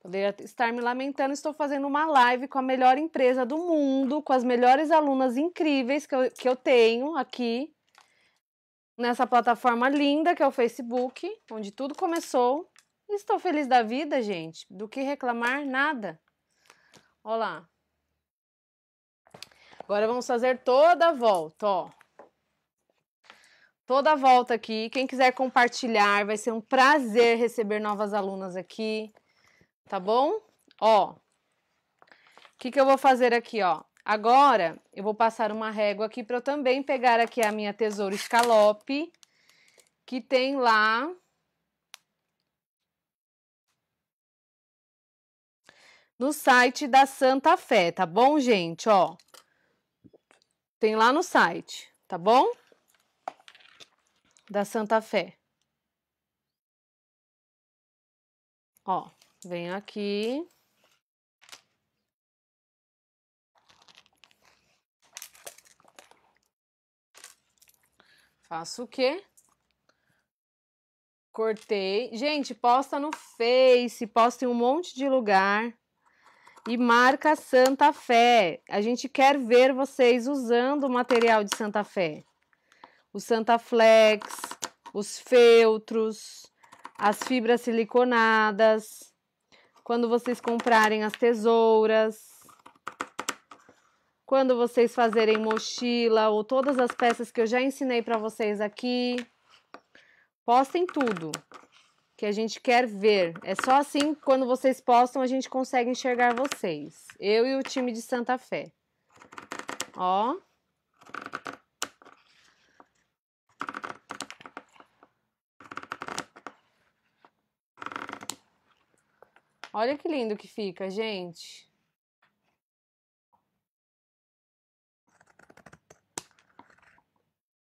Poderia estar me lamentando, estou fazendo uma live com a melhor empresa do mundo, com as melhores alunas incríveis que eu, que eu tenho aqui, nessa plataforma linda que é o Facebook, onde tudo começou. Estou feliz da vida, gente. Do que reclamar, nada. Olá. Agora vamos fazer toda a volta, ó. Toda a volta aqui. Quem quiser compartilhar, vai ser um prazer receber novas alunas aqui. Tá bom? Ó. O que, que eu vou fazer aqui, ó? Agora, eu vou passar uma régua aqui para eu também pegar aqui a minha tesoura escalope, que tem lá... No site da Santa Fé, tá bom, gente? Ó, tem lá no site, tá bom? Da Santa Fé. Ó, vem aqui. Faço o quê? Cortei. Gente, posta no Face, posta em um monte de lugar. E marca Santa Fé. A gente quer ver vocês usando o material de Santa Fé. O Santa Flex, os feltros, as fibras siliconadas. Quando vocês comprarem as tesouras quando vocês fazerem mochila ou todas as peças que eu já ensinei para vocês aqui. Postem tudo que a gente quer ver. É só assim, quando vocês postam, a gente consegue enxergar vocês. Eu e o time de Santa Fé. Ó. Olha que lindo que fica, gente.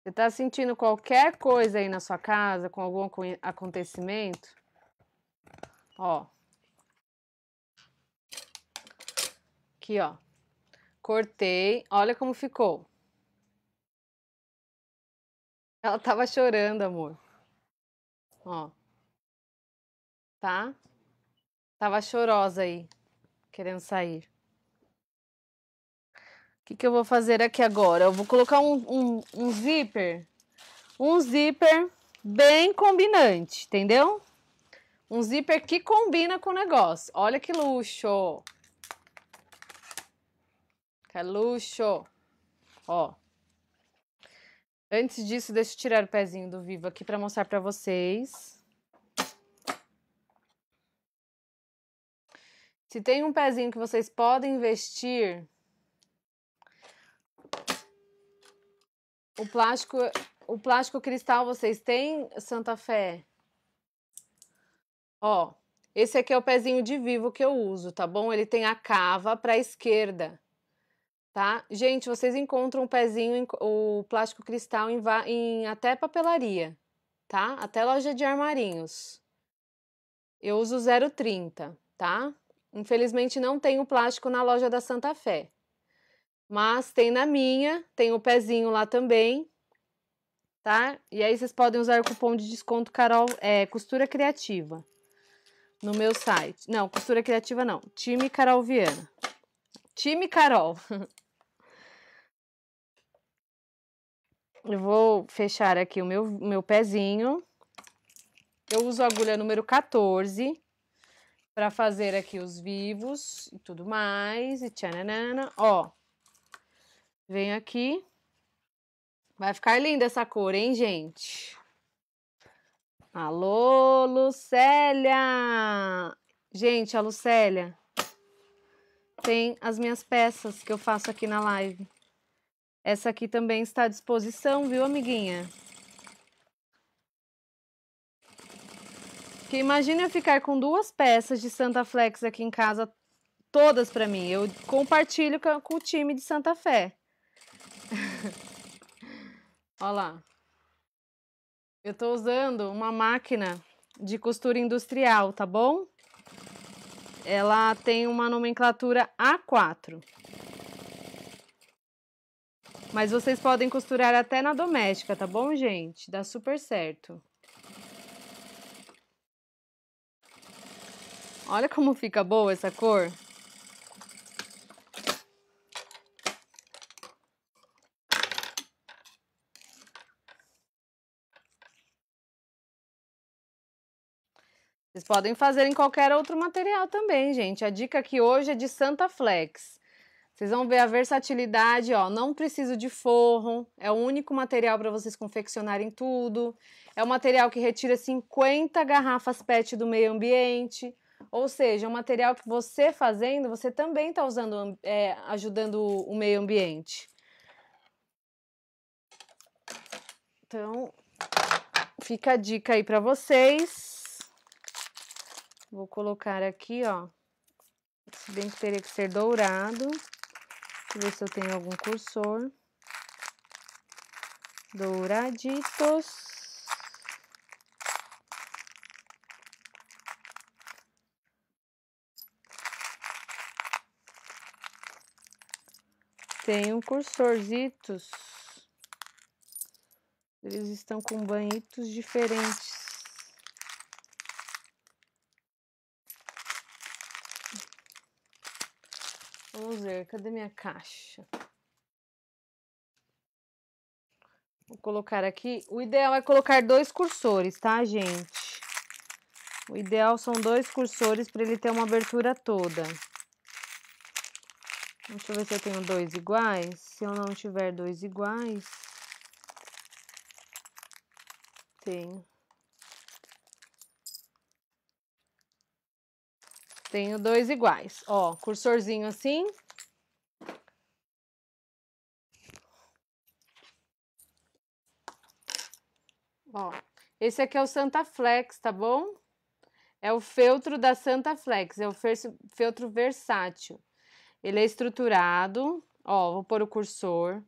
Você tá sentindo qualquer coisa aí na sua casa com algum acontecimento? Ó. Aqui, ó. Cortei. Olha como ficou. Ela tava chorando, amor. Ó. Tá? Tava chorosa aí, querendo sair que, que eu vou fazer aqui agora? Eu vou colocar um, um, um zíper, um zíper bem combinante, entendeu? Um zíper que combina com o negócio. Olha que luxo! Que luxo! Ó. Antes disso, deixa eu tirar o pezinho do vivo aqui para mostrar para vocês. Se tem um pezinho que vocês podem investir O plástico, o plástico cristal vocês têm, Santa Fé? Ó, esse aqui é o pezinho de vivo que eu uso, tá bom? Ele tem a cava para a esquerda, tá? Gente, vocês encontram o pezinho, o plástico cristal em, em até papelaria, tá? Até loja de armarinhos. Eu uso 0,30, tá? Infelizmente não tem o plástico na loja da Santa Fé. Mas tem na minha, tem o pezinho lá também, tá? E aí vocês podem usar o cupom de desconto Carol é, Costura Criativa no meu site. Não, Costura Criativa não. Time Carol Viana. Time Carol. Eu vou fechar aqui o meu, meu pezinho. Eu uso a agulha número 14 para fazer aqui os vivos e tudo mais. E tchananana. Ó, Vem aqui. Vai ficar linda essa cor, hein, gente? Alô, Lucélia! Gente, a Lucélia tem as minhas peças que eu faço aqui na live. Essa aqui também está à disposição, viu, amiguinha? Porque imagina eu ficar com duas peças de Santa Flex aqui em casa, todas para mim. Eu compartilho com o time de Santa Fé. Olha lá. Eu estou usando uma máquina de costura industrial, tá bom? Ela tem uma nomenclatura A4. Mas vocês podem costurar até na doméstica, tá bom, gente? Dá super certo. Olha como fica boa essa cor. Vocês podem fazer em qualquer outro material também, gente. A dica aqui hoje é de Santa Flex. Vocês vão ver a versatilidade, ó, não preciso de forro, é o único material para vocês confeccionarem tudo. É um material que retira 50 garrafas PET do meio ambiente. Ou seja, é um material que você fazendo, você também está usando, é, ajudando o meio ambiente. Então, fica a dica aí para vocês. Vou colocar aqui, ó. Se bem que teria que ser dourado. Deixa eu ver se eu tenho algum cursor. Douraditos. Tem um cursorzitos. Eles estão com banhitos diferentes. Vamos ver, cadê minha caixa? Vou colocar aqui. O ideal é colocar dois cursores, tá, gente? O ideal são dois cursores para ele ter uma abertura toda. Deixa eu ver se eu tenho dois iguais. Se eu não tiver dois iguais... Tenho. Tenho dois iguais. Ó, cursorzinho assim. Ó, esse aqui é o Santa Flex, tá bom? É o feltro da Santa Flex, é o feltro versátil. Ele é estruturado, ó, vou pôr o cursor.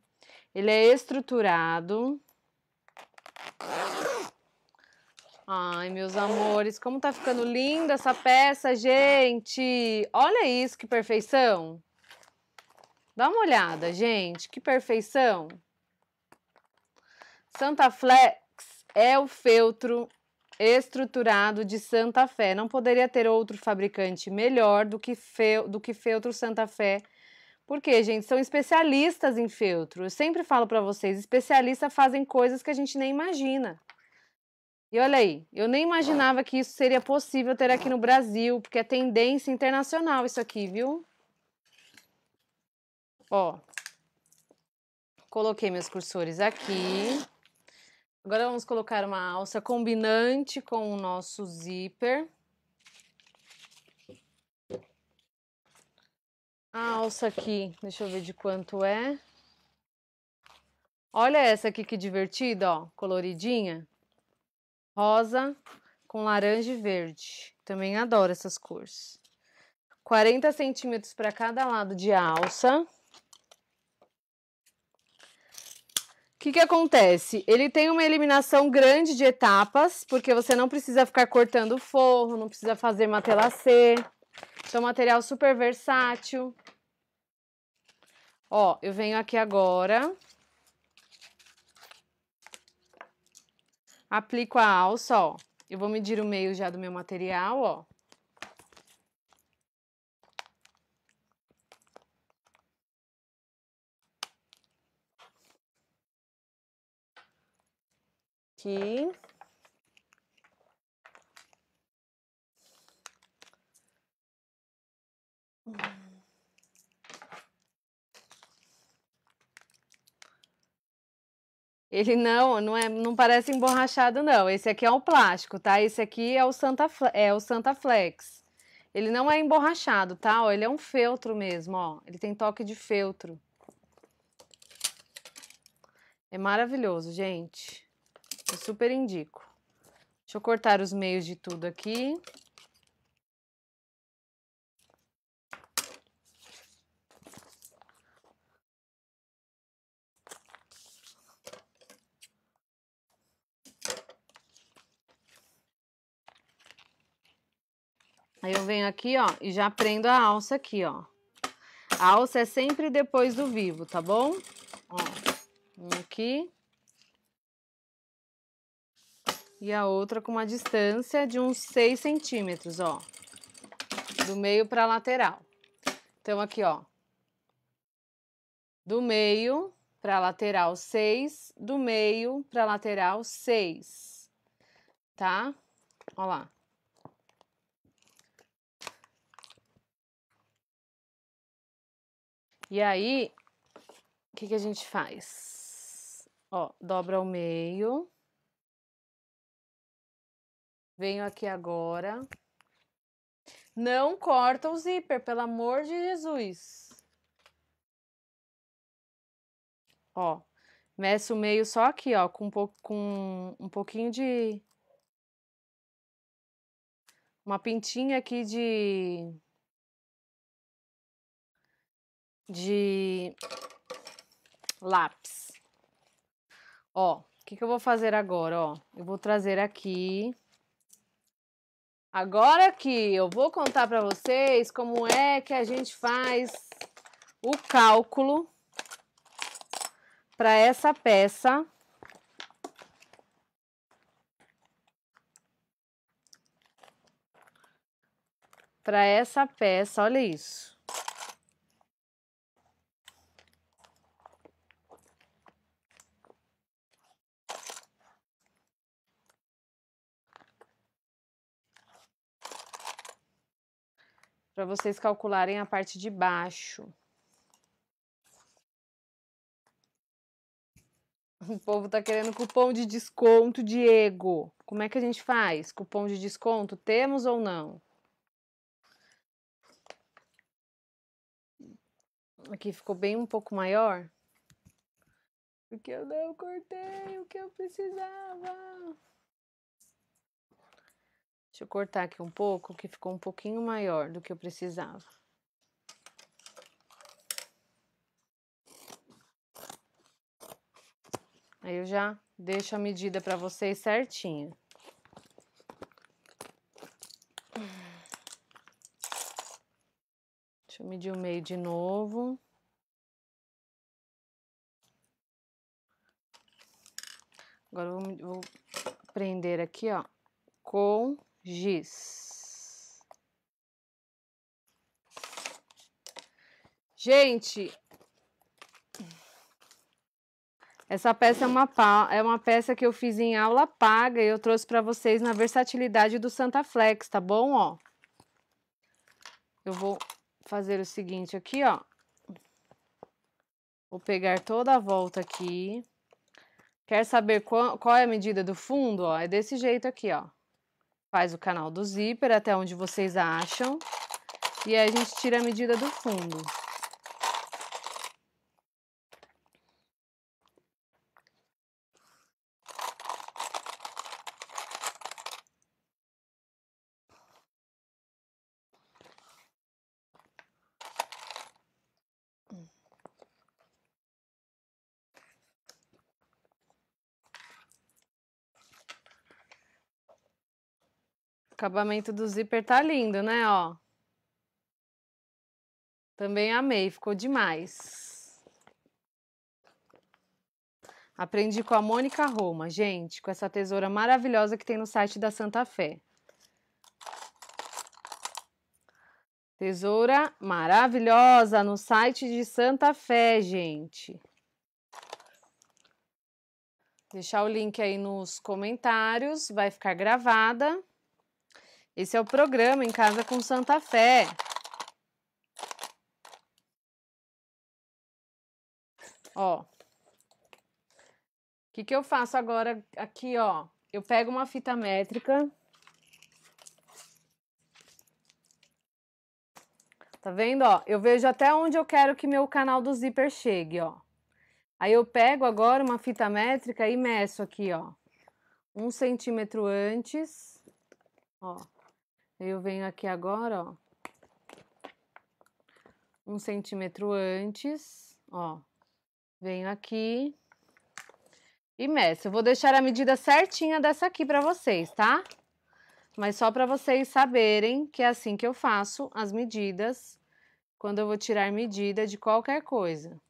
Ele é estruturado. Ai, meus amores, como tá ficando linda essa peça, gente! Olha isso, que perfeição! Dá uma olhada, gente, que perfeição! Santa Flex, é o feltro estruturado de Santa Fé. Não poderia ter outro fabricante melhor do que, do que feltro Santa Fé. Porque, gente, são especialistas em feltro. Eu sempre falo para vocês, especialistas fazem coisas que a gente nem imagina. E olha aí, eu nem imaginava que isso seria possível ter aqui no Brasil, porque é tendência internacional isso aqui, viu? Ó, coloquei meus cursores aqui. Agora vamos colocar uma alça combinante com o nosso zíper. A alça aqui, deixa eu ver de quanto é. Olha essa aqui que divertida, ó, coloridinha. Rosa com laranja e verde. Também adoro essas cores. 40 centímetros para cada lado de alça. O que, que acontece? Ele tem uma eliminação grande de etapas, porque você não precisa ficar cortando o forro, não precisa fazer matelassê. Então, material super versátil. Ó, eu venho aqui agora. Aplico a alça, ó. Eu vou medir o meio já do meu material, ó. aqui. Ele não, não é, não parece emborrachado não. Esse aqui é o plástico, tá? Esse aqui é o Santa é o Santa Flex. Ele não é emborrachado, tá? Ó, ele é um feltro mesmo, ó. Ele tem toque de feltro. É maravilhoso, gente. Eu super indico. Deixa eu cortar os meios de tudo aqui. Aí eu venho aqui, ó, e já prendo a alça aqui, ó. A alça é sempre depois do vivo, tá bom? Ó, aqui e a outra com uma distância de uns 6 centímetros, ó, do meio para a lateral. Então, aqui, ó, do meio para a lateral 6, do meio para a lateral 6, tá? Ó lá. E aí, o que, que a gente faz? Ó, dobra ao meio. Venho aqui agora. Não corta o zíper, pelo amor de Jesus. Ó, meço o meio só aqui, ó, com um, pouco, com um pouquinho de... Uma pintinha aqui de... De lápis. Ó, o que, que eu vou fazer agora, ó? Eu vou trazer aqui Agora que eu vou contar para vocês como é que a gente faz o cálculo para essa peça. Para essa peça, olha isso. para vocês calcularem a parte de baixo. O povo tá querendo cupom de desconto, Diego. Como é que a gente faz? Cupom de desconto temos ou não? Aqui ficou bem um pouco maior. Porque eu não cortei o que eu precisava. Deixa eu cortar aqui um pouco, que ficou um pouquinho maior do que eu precisava. Aí eu já deixo a medida para vocês certinho. Deixa eu medir o meio de novo. Agora eu vou prender aqui, ó, com giz. Gente, essa peça é uma, é uma peça que eu fiz em aula paga e eu trouxe para vocês na versatilidade do Santa Flex, tá bom? Ó, eu vou fazer o seguinte aqui, ó. Vou pegar toda a volta aqui. Quer saber qual, qual é a medida do fundo? Ó, é desse jeito aqui, ó. Faz o canal do zíper até onde vocês acham. E aí a gente tira a medida do fundo. acabamento do zíper tá lindo, né? Ó. Também amei, ficou demais. Aprendi com a Mônica Roma, gente, com essa tesoura maravilhosa que tem no site da Santa Fé. Tesoura maravilhosa no site de Santa Fé, gente. Deixar o link aí nos comentários, vai ficar gravada. Esse é o programa Em Casa com Santa Fé. Ó. O que, que eu faço agora aqui, ó? Eu pego uma fita métrica. Tá vendo, ó? Eu vejo até onde eu quero que meu canal do zíper chegue, ó. Aí eu pego agora uma fita métrica e meço aqui, ó. Um centímetro antes, ó. Eu venho aqui agora, ó, um centímetro antes, ó, venho aqui e meço. Eu vou deixar a medida certinha dessa aqui para vocês, tá? Mas só para vocês saberem que é assim que eu faço as medidas quando eu vou tirar medida de qualquer coisa.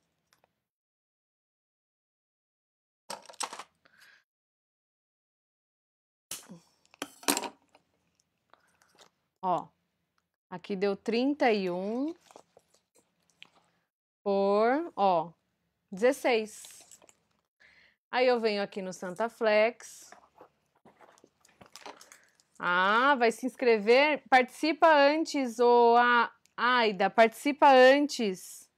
Ó, aqui deu 31 por, ó, 16. Aí eu venho aqui no Santa Flex. Ah, vai se inscrever? Participa antes, ô a Aida, participa antes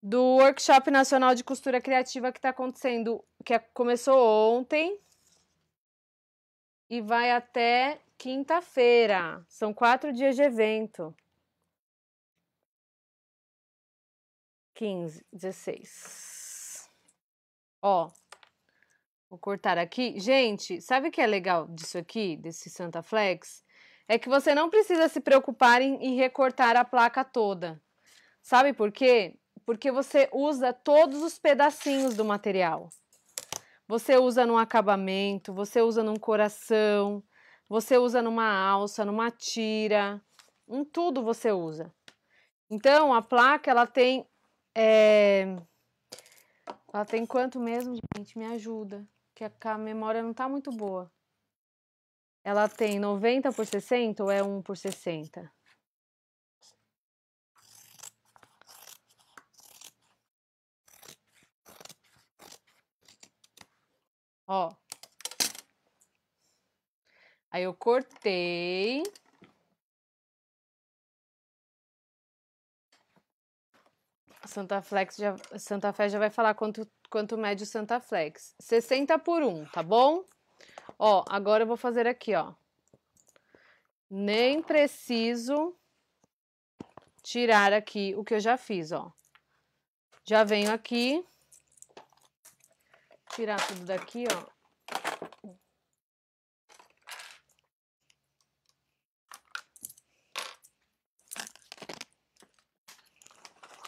do Workshop Nacional de Costura Criativa que está acontecendo, que é, começou ontem e vai até Quinta-feira. São quatro dias de evento. 15, 16. Ó, vou cortar aqui. Gente, sabe o que é legal disso aqui, desse Santa Flex? É que você não precisa se preocupar em, em recortar a placa toda. Sabe por quê? Porque você usa todos os pedacinhos do material. Você usa num acabamento, você usa num coração, você usa numa alça, numa tira, em tudo você usa. Então, a placa, ela tem... É... Ela tem quanto mesmo, gente? Me ajuda, que a memória não tá muito boa. Ela tem 90 por 60 ou é 1 por 60? Ó, Aí eu cortei. Santa, Flex já, Santa Fé já vai falar quanto, quanto mede o Santa Flex. 60 por 1, tá bom? Ó, agora eu vou fazer aqui, ó. Nem preciso tirar aqui o que eu já fiz, ó. Já venho aqui, tirar tudo daqui, ó.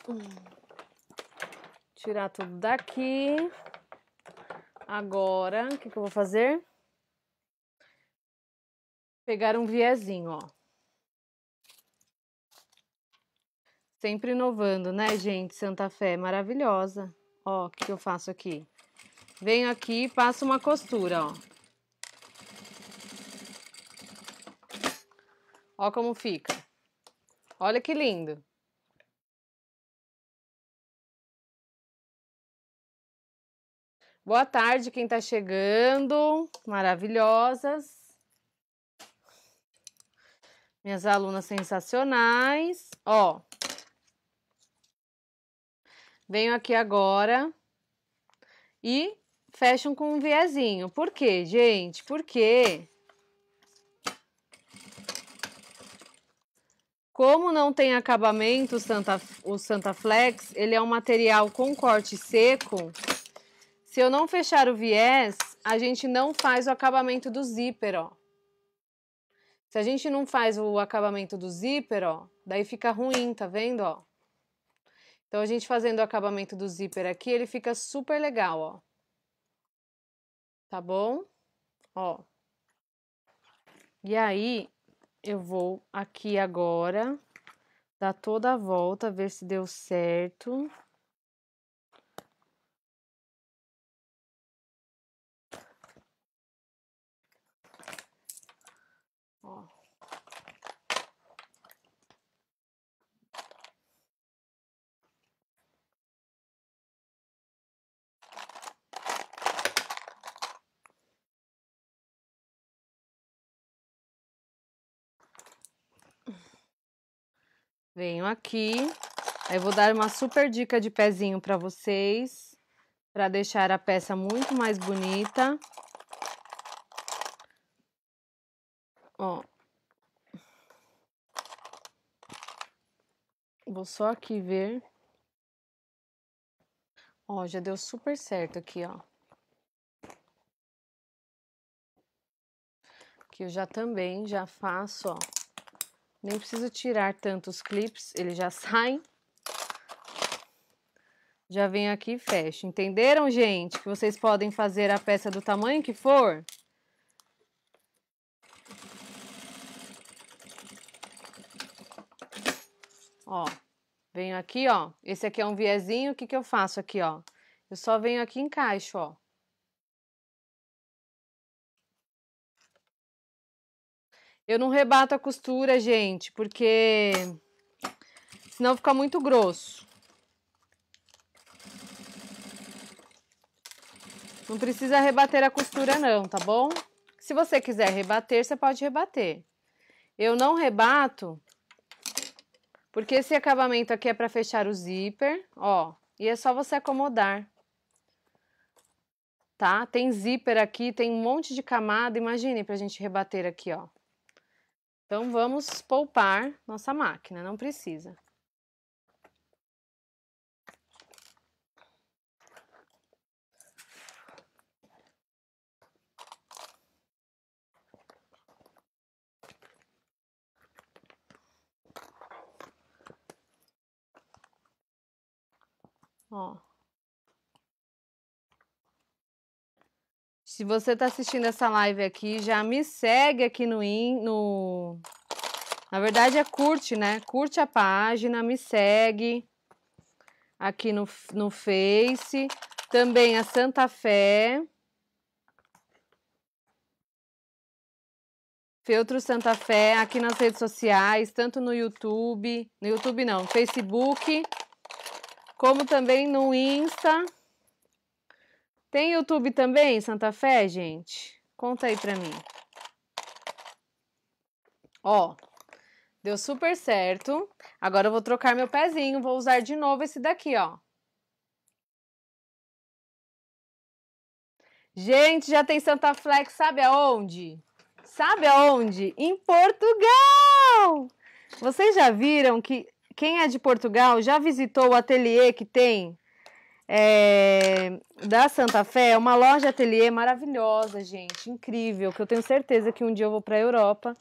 Hum. Tirar tudo daqui. Agora, o que, que eu vou fazer? Pegar um viezinho, ó. Sempre inovando, né, gente? Santa Fé é maravilhosa. Ó, o que, que eu faço aqui? Venho aqui e passo uma costura, ó. Ó como fica. Olha que lindo. Boa tarde, quem está chegando. Maravilhosas. Minhas alunas sensacionais. Ó. Venho aqui agora e fecham com um viezinho. Por quê, gente? quê? Como não tem acabamento o Santa, o Santa Flex, ele é um material com corte seco se eu não fechar o viés, a gente não faz o acabamento do zíper, ó. Se a gente não faz o acabamento do zíper, ó, daí fica ruim, tá vendo, ó? Então, a gente fazendo o acabamento do zíper aqui, ele fica super legal, ó. Tá bom? Ó. E aí, eu vou aqui agora, dar toda a volta, ver se deu certo. Certo. Venho aqui. Aí vou dar uma super dica de pezinho para vocês, para deixar a peça muito mais bonita. Ó. Vou só aqui ver. Ó, já deu super certo aqui, ó. Aqui eu já também já faço, ó. Nem preciso tirar tantos clips, eles já saem. Já vem aqui e fecha. Entenderam, gente? Que vocês podem fazer a peça do tamanho que for? Ó, venho aqui, ó. Esse aqui é um viezinho, o que que eu faço aqui, ó? Eu só venho aqui e encaixo, ó. Eu não rebato a costura, gente, porque senão fica muito grosso. Não precisa rebater a costura não, tá bom? Se você quiser rebater, você pode rebater. Eu não rebato, porque esse acabamento aqui é para fechar o zíper, ó. E é só você acomodar. Tá? Tem zíper aqui, tem um monte de camada. Imaginem pra gente rebater aqui, ó. Então, vamos poupar nossa máquina, não precisa. Ó, Se você está assistindo essa live aqui, já me segue aqui no, in, no... Na verdade é curte, né? Curte a página, me segue aqui no, no Face. Também a Santa Fé. Feltro Santa Fé, aqui nas redes sociais, tanto no YouTube, no YouTube não, Facebook, como também no Insta. Tem YouTube também, Santa Fé, gente? Conta aí pra mim. Ó, deu super certo. Agora eu vou trocar meu pezinho, vou usar de novo esse daqui, ó. Gente, já tem Santa Flex, sabe aonde? Sabe aonde? Em Portugal! Vocês já viram que quem é de Portugal já visitou o ateliê que tem é, da Santa Fé, é uma loja ateliê maravilhosa, gente, incrível, que eu tenho certeza que um dia eu vou para a Europa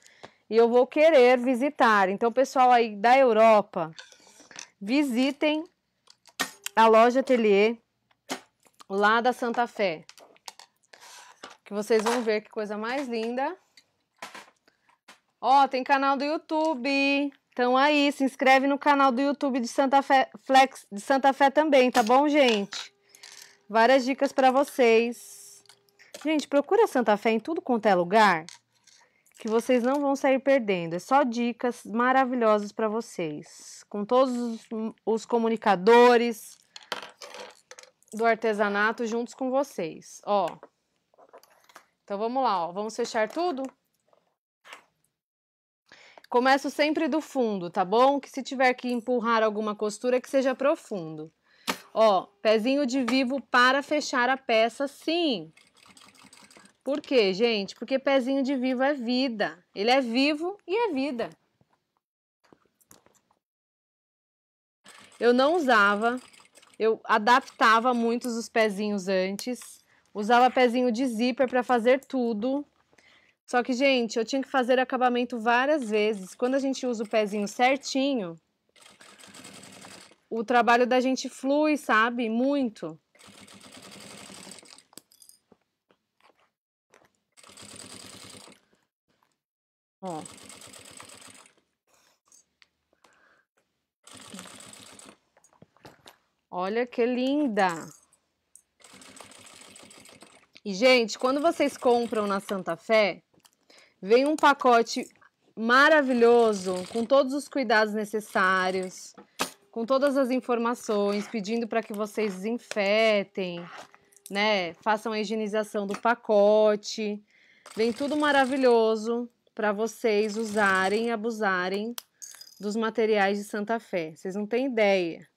e eu vou querer visitar. Então, pessoal aí da Europa, visitem a loja ateliê lá da Santa Fé, que vocês vão ver que coisa mais linda. Ó, tem canal do YouTube. Então aí, se inscreve no canal do YouTube de Santa Fé, Flex de Santa Fé também, tá bom, gente? Várias dicas para vocês. Gente, procura Santa Fé em tudo quanto é lugar, que vocês não vão sair perdendo. É só dicas maravilhosas para vocês, com todos os comunicadores do artesanato juntos com vocês, ó. Então vamos lá, ó. Vamos fechar tudo? Começo sempre do fundo, tá bom? Que se tiver que empurrar alguma costura, que seja profundo. Ó, pezinho de vivo para fechar a peça, sim. Por quê, gente? Porque pezinho de vivo é vida. Ele é vivo e é vida. Eu não usava, eu adaptava muitos os pezinhos antes. Usava pezinho de zíper para fazer tudo. Só que, gente, eu tinha que fazer acabamento várias vezes. Quando a gente usa o pezinho certinho, o trabalho da gente flui, sabe? Muito. Ó. Olha que linda! E, gente, quando vocês compram na Santa Fé, Vem um pacote maravilhoso, com todos os cuidados necessários, com todas as informações, pedindo para que vocês desinfetem, né? Façam a higienização do pacote. Vem tudo maravilhoso para vocês usarem, abusarem dos materiais de Santa Fé. Vocês não têm ideia.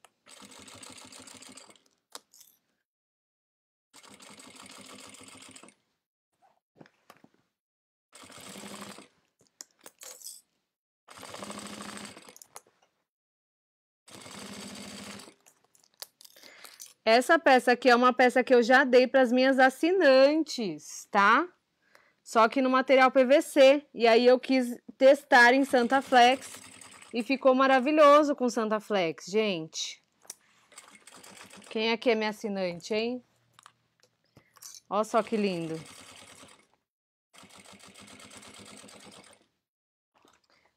Essa peça aqui é uma peça que eu já dei para as minhas assinantes, tá? Só que no material PVC. E aí eu quis testar em Santa Flex e ficou maravilhoso com Santa Flex, gente. Quem aqui é minha assinante, hein? Olha só que lindo.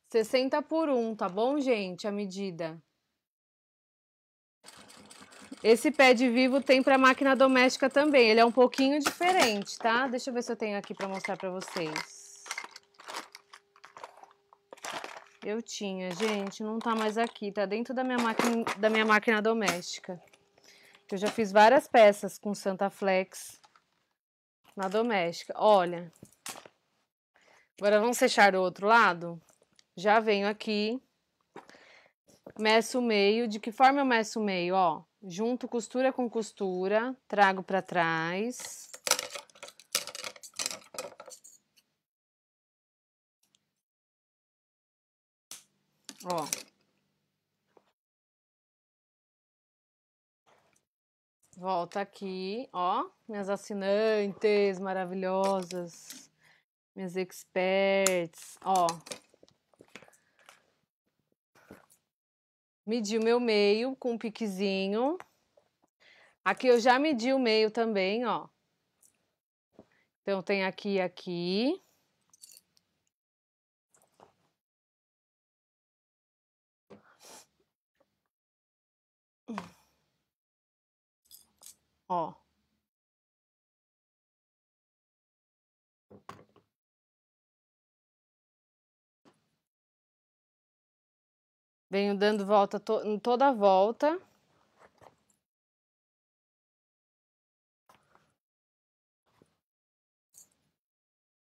Sessenta por um, tá bom, gente? A medida. Esse pé de vivo tem para máquina doméstica também. Ele é um pouquinho diferente, tá? Deixa eu ver se eu tenho aqui para mostrar para vocês. Eu tinha, gente, não tá mais aqui, tá dentro da minha máquina, da minha máquina doméstica. Eu já fiz várias peças com Santa Flex na doméstica. Olha. Agora vamos fechar o outro lado? Já venho aqui, meço o meio. De que forma eu meço o meio, ó? junto costura com costura, trago para trás. Ó. Volta aqui, ó, minhas assinantes maravilhosas, minhas experts, ó, Medi o meu meio com um piquezinho. Aqui eu já medi o meio também, ó. Então, tem aqui e aqui. Ó. Venho dando volta to em toda a volta.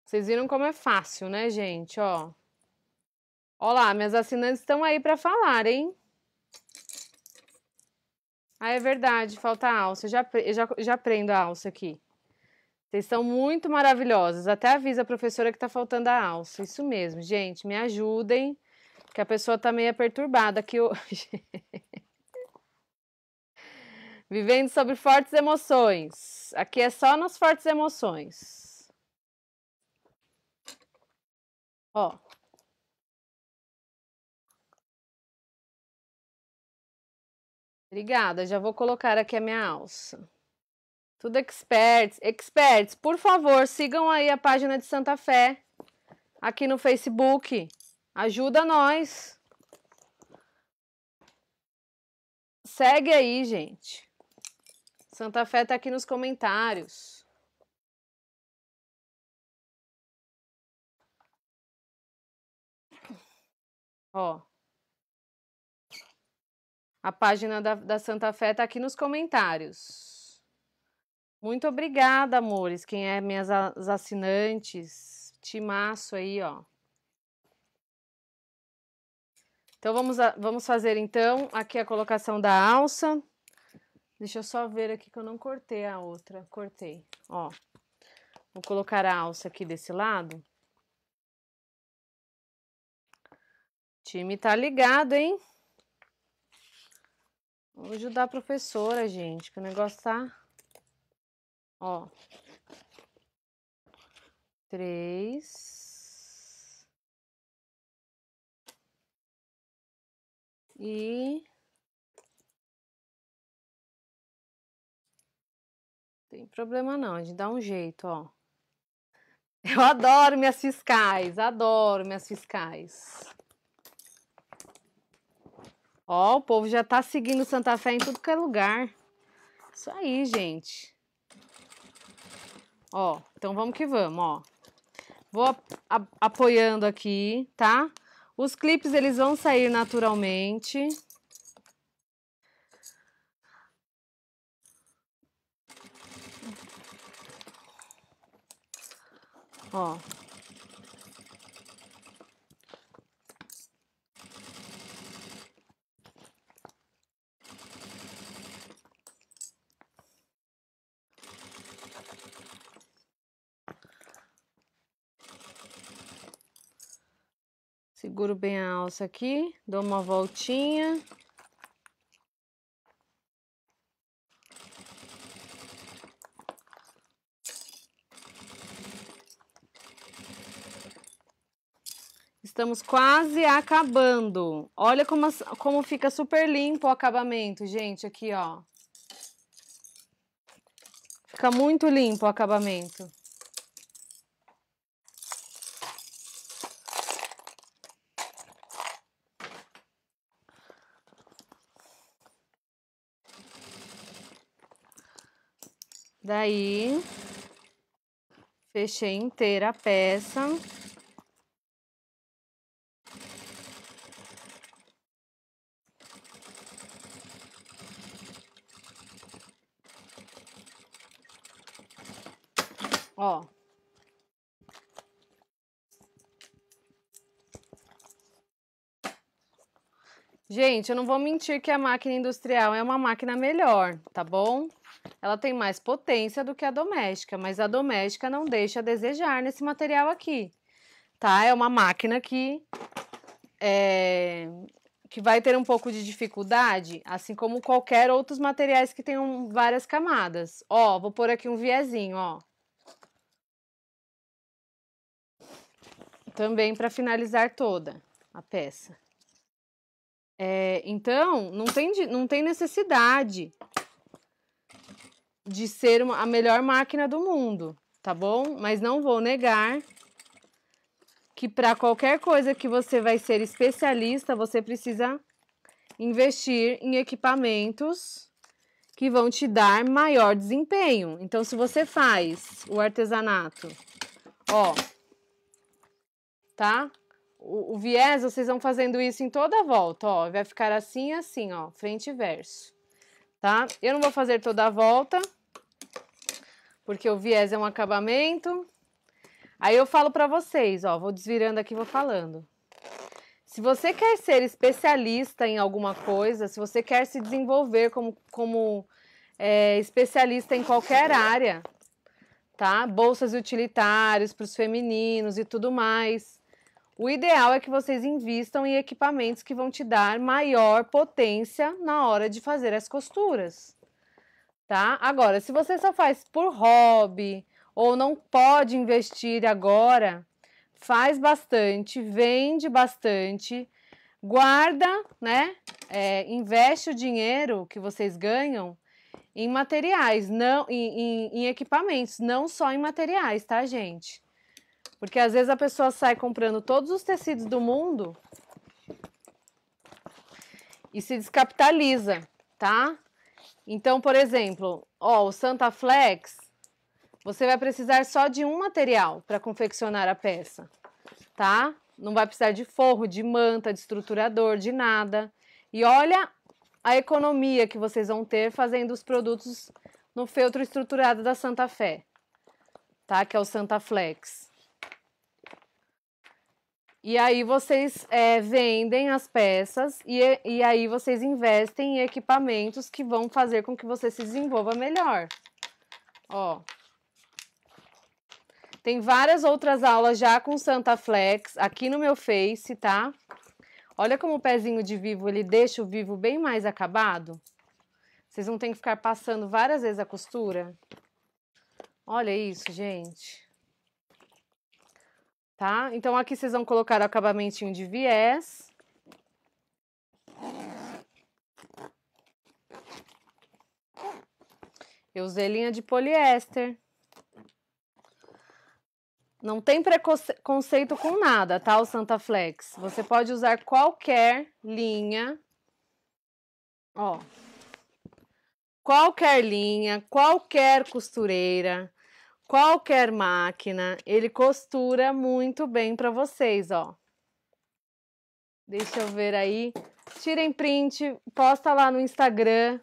Vocês viram como é fácil, né, gente? Ó. Olá, minhas assinantes estão aí para falar, hein? Ah, é verdade, falta alça. Eu já, já, já prendo a alça aqui. Vocês são muito maravilhosos. Até avisa a professora que tá faltando a alça. Isso mesmo, gente. Me ajudem. Que a pessoa tá meio perturbada aqui hoje. Vivendo sobre fortes emoções. Aqui é só nas fortes emoções. Ó. Obrigada, já vou colocar aqui a minha alça. Tudo experts. Experts, por favor, sigam aí a página de Santa Fé aqui no Facebook. Ajuda nós. Segue aí, gente. Santa Fé tá aqui nos comentários. Ó. A página da, da Santa Fé tá aqui nos comentários. Muito obrigada, amores. Quem é minhas assinantes. Timaço aí, ó. Então vamos, a, vamos fazer então aqui a colocação da alça. Deixa eu só ver aqui que eu não cortei a outra. Cortei, ó. Vou colocar a alça aqui desse lado. O time tá ligado, hein? Vou ajudar a professora, gente, que o negócio tá... Ó. Três... E tem problema não, a gente dá um jeito, ó. Eu adoro minhas fiscais, adoro minhas fiscais. Ó, o povo já tá seguindo Santa Fé em tudo que é lugar. Isso aí, gente. Ó, então vamos que vamos, ó. Vou apoiando aqui, tá? Os clipes eles vão sair naturalmente. Ó, Seguro bem a alça aqui, dou uma voltinha. Estamos quase acabando. Olha como, como fica super limpo o acabamento, gente, aqui, ó. Fica muito limpo o acabamento. Daí, fechei inteira a peça. Ó. Gente, eu não vou mentir que a máquina industrial é uma máquina melhor, tá bom? ela tem mais potência do que a doméstica, mas a doméstica não deixa a desejar nesse material aqui, tá? É uma máquina que é, que vai ter um pouco de dificuldade, assim como qualquer outros materiais que tenham várias camadas. Ó, vou pôr aqui um viezinho, ó. Também para finalizar toda a peça. É, então, não tem, não tem necessidade de ser uma, a melhor máquina do mundo, tá bom? Mas não vou negar que para qualquer coisa que você vai ser especialista, você precisa investir em equipamentos que vão te dar maior desempenho. Então, se você faz o artesanato, ó, tá? O, o viés, vocês vão fazendo isso em toda a volta, ó. Vai ficar assim, assim, ó, frente e verso, tá? Eu não vou fazer toda a volta, porque o viés é um acabamento. Aí eu falo para vocês, ó, vou desvirando aqui, vou falando. Se você quer ser especialista em alguma coisa, se você quer se desenvolver como, como é, especialista em qualquer área, tá? Bolsas utilitários para os femininos e tudo mais. O ideal é que vocês invistam em equipamentos que vão te dar maior potência na hora de fazer as costuras tá? Agora, se você só faz por hobby ou não pode investir agora, faz bastante, vende bastante, guarda, né? É, investe o dinheiro que vocês ganham em materiais, não em, em, em equipamentos, não só em materiais, tá, gente? Porque às vezes a pessoa sai comprando todos os tecidos do mundo e se descapitaliza, tá? Então, por exemplo, ó, o Santa Flex, você vai precisar só de um material para confeccionar a peça, tá? Não vai precisar de forro, de manta, de estruturador, de nada. E olha a economia que vocês vão ter fazendo os produtos no feltro estruturado da Santa Fé, tá? Que é o Santa Flex. E aí vocês é, vendem as peças e, e aí vocês investem em equipamentos que vão fazer com que você se desenvolva melhor. Ó. Tem várias outras aulas já com Santa Flex aqui no meu Face, tá? Olha como o pezinho de vivo, ele deixa o vivo bem mais acabado. Vocês não tem que ficar passando várias vezes a costura. Olha isso, gente tá? Então aqui vocês vão colocar o acabamentinho de viés. Eu usei linha de poliéster. Não tem preconceito com nada, tá? O Santa Flex. Você pode usar qualquer linha. Ó. Qualquer linha, qualquer costureira qualquer máquina, ele costura muito bem para vocês, ó. Deixa eu ver aí. Tirem print, posta lá no Instagram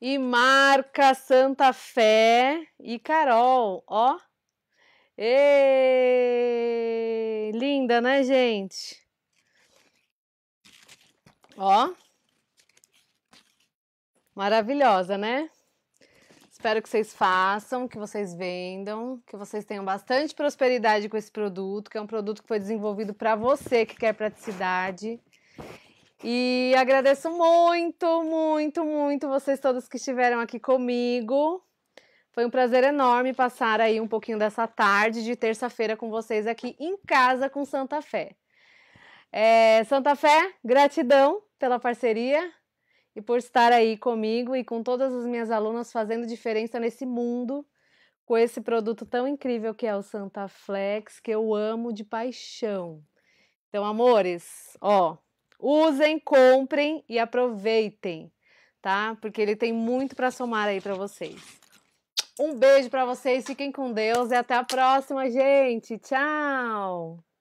e marca Santa Fé e Carol, ó. Ei, linda, né, gente? Ó. Maravilhosa, né? Espero que vocês façam, que vocês vendam, que vocês tenham bastante prosperidade com esse produto, que é um produto que foi desenvolvido para você que quer praticidade. E agradeço muito, muito, muito vocês todos que estiveram aqui comigo. Foi um prazer enorme passar aí um pouquinho dessa tarde de terça-feira com vocês aqui em casa com Santa Fé. É, Santa Fé, gratidão pela parceria e por estar aí comigo e com todas as minhas alunas fazendo diferença nesse mundo com esse produto tão incrível que é o Santa Flex, que eu amo de paixão. Então, amores, ó, usem, comprem e aproveitem, tá? Porque ele tem muito para somar aí para vocês. Um beijo para vocês, fiquem com Deus e até a próxima, gente. Tchau.